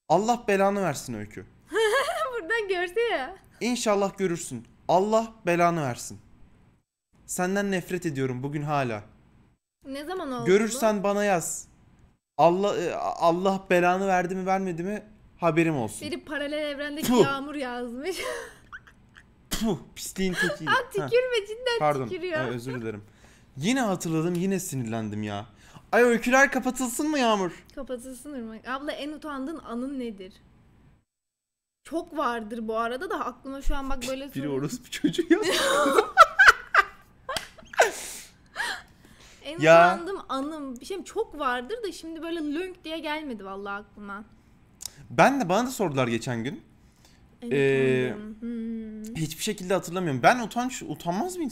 Allah belanı versin Öykü. Buradan gördü ya. İnşallah görürsün. Allah belanı versin. Senden nefret ediyorum bugün hala. Ne zaman oldu? Görürsen bana yaz. Allah e, Allah belanı verdi mi vermedi mi haberim olsun. Biri paralel evrendeki Puh. yağmur yazmış. Puh, pisliğin tekiydi. Aa, tükürme cidden Pardon. tükürüyor. Pardon özür dilerim. Yine hatırladım yine sinirlendim ya. Ay öyküler kapatılsın mı Yağmur? Kapatılsın Irmak. Abla en utandığın anın nedir? Çok vardır bu arada da aklıma şu an bak böyle... Biri orospu çocuğu yazdı. En ya. uzandım anım. Bir şey çok vardır da şimdi böyle lönk diye gelmedi vallahi aklıma. Ben de bana da sordular geçen gün. Evet, ee, hmm. Hiçbir şekilde hatırlamıyorum. Ben utanç utanmaz bir insan.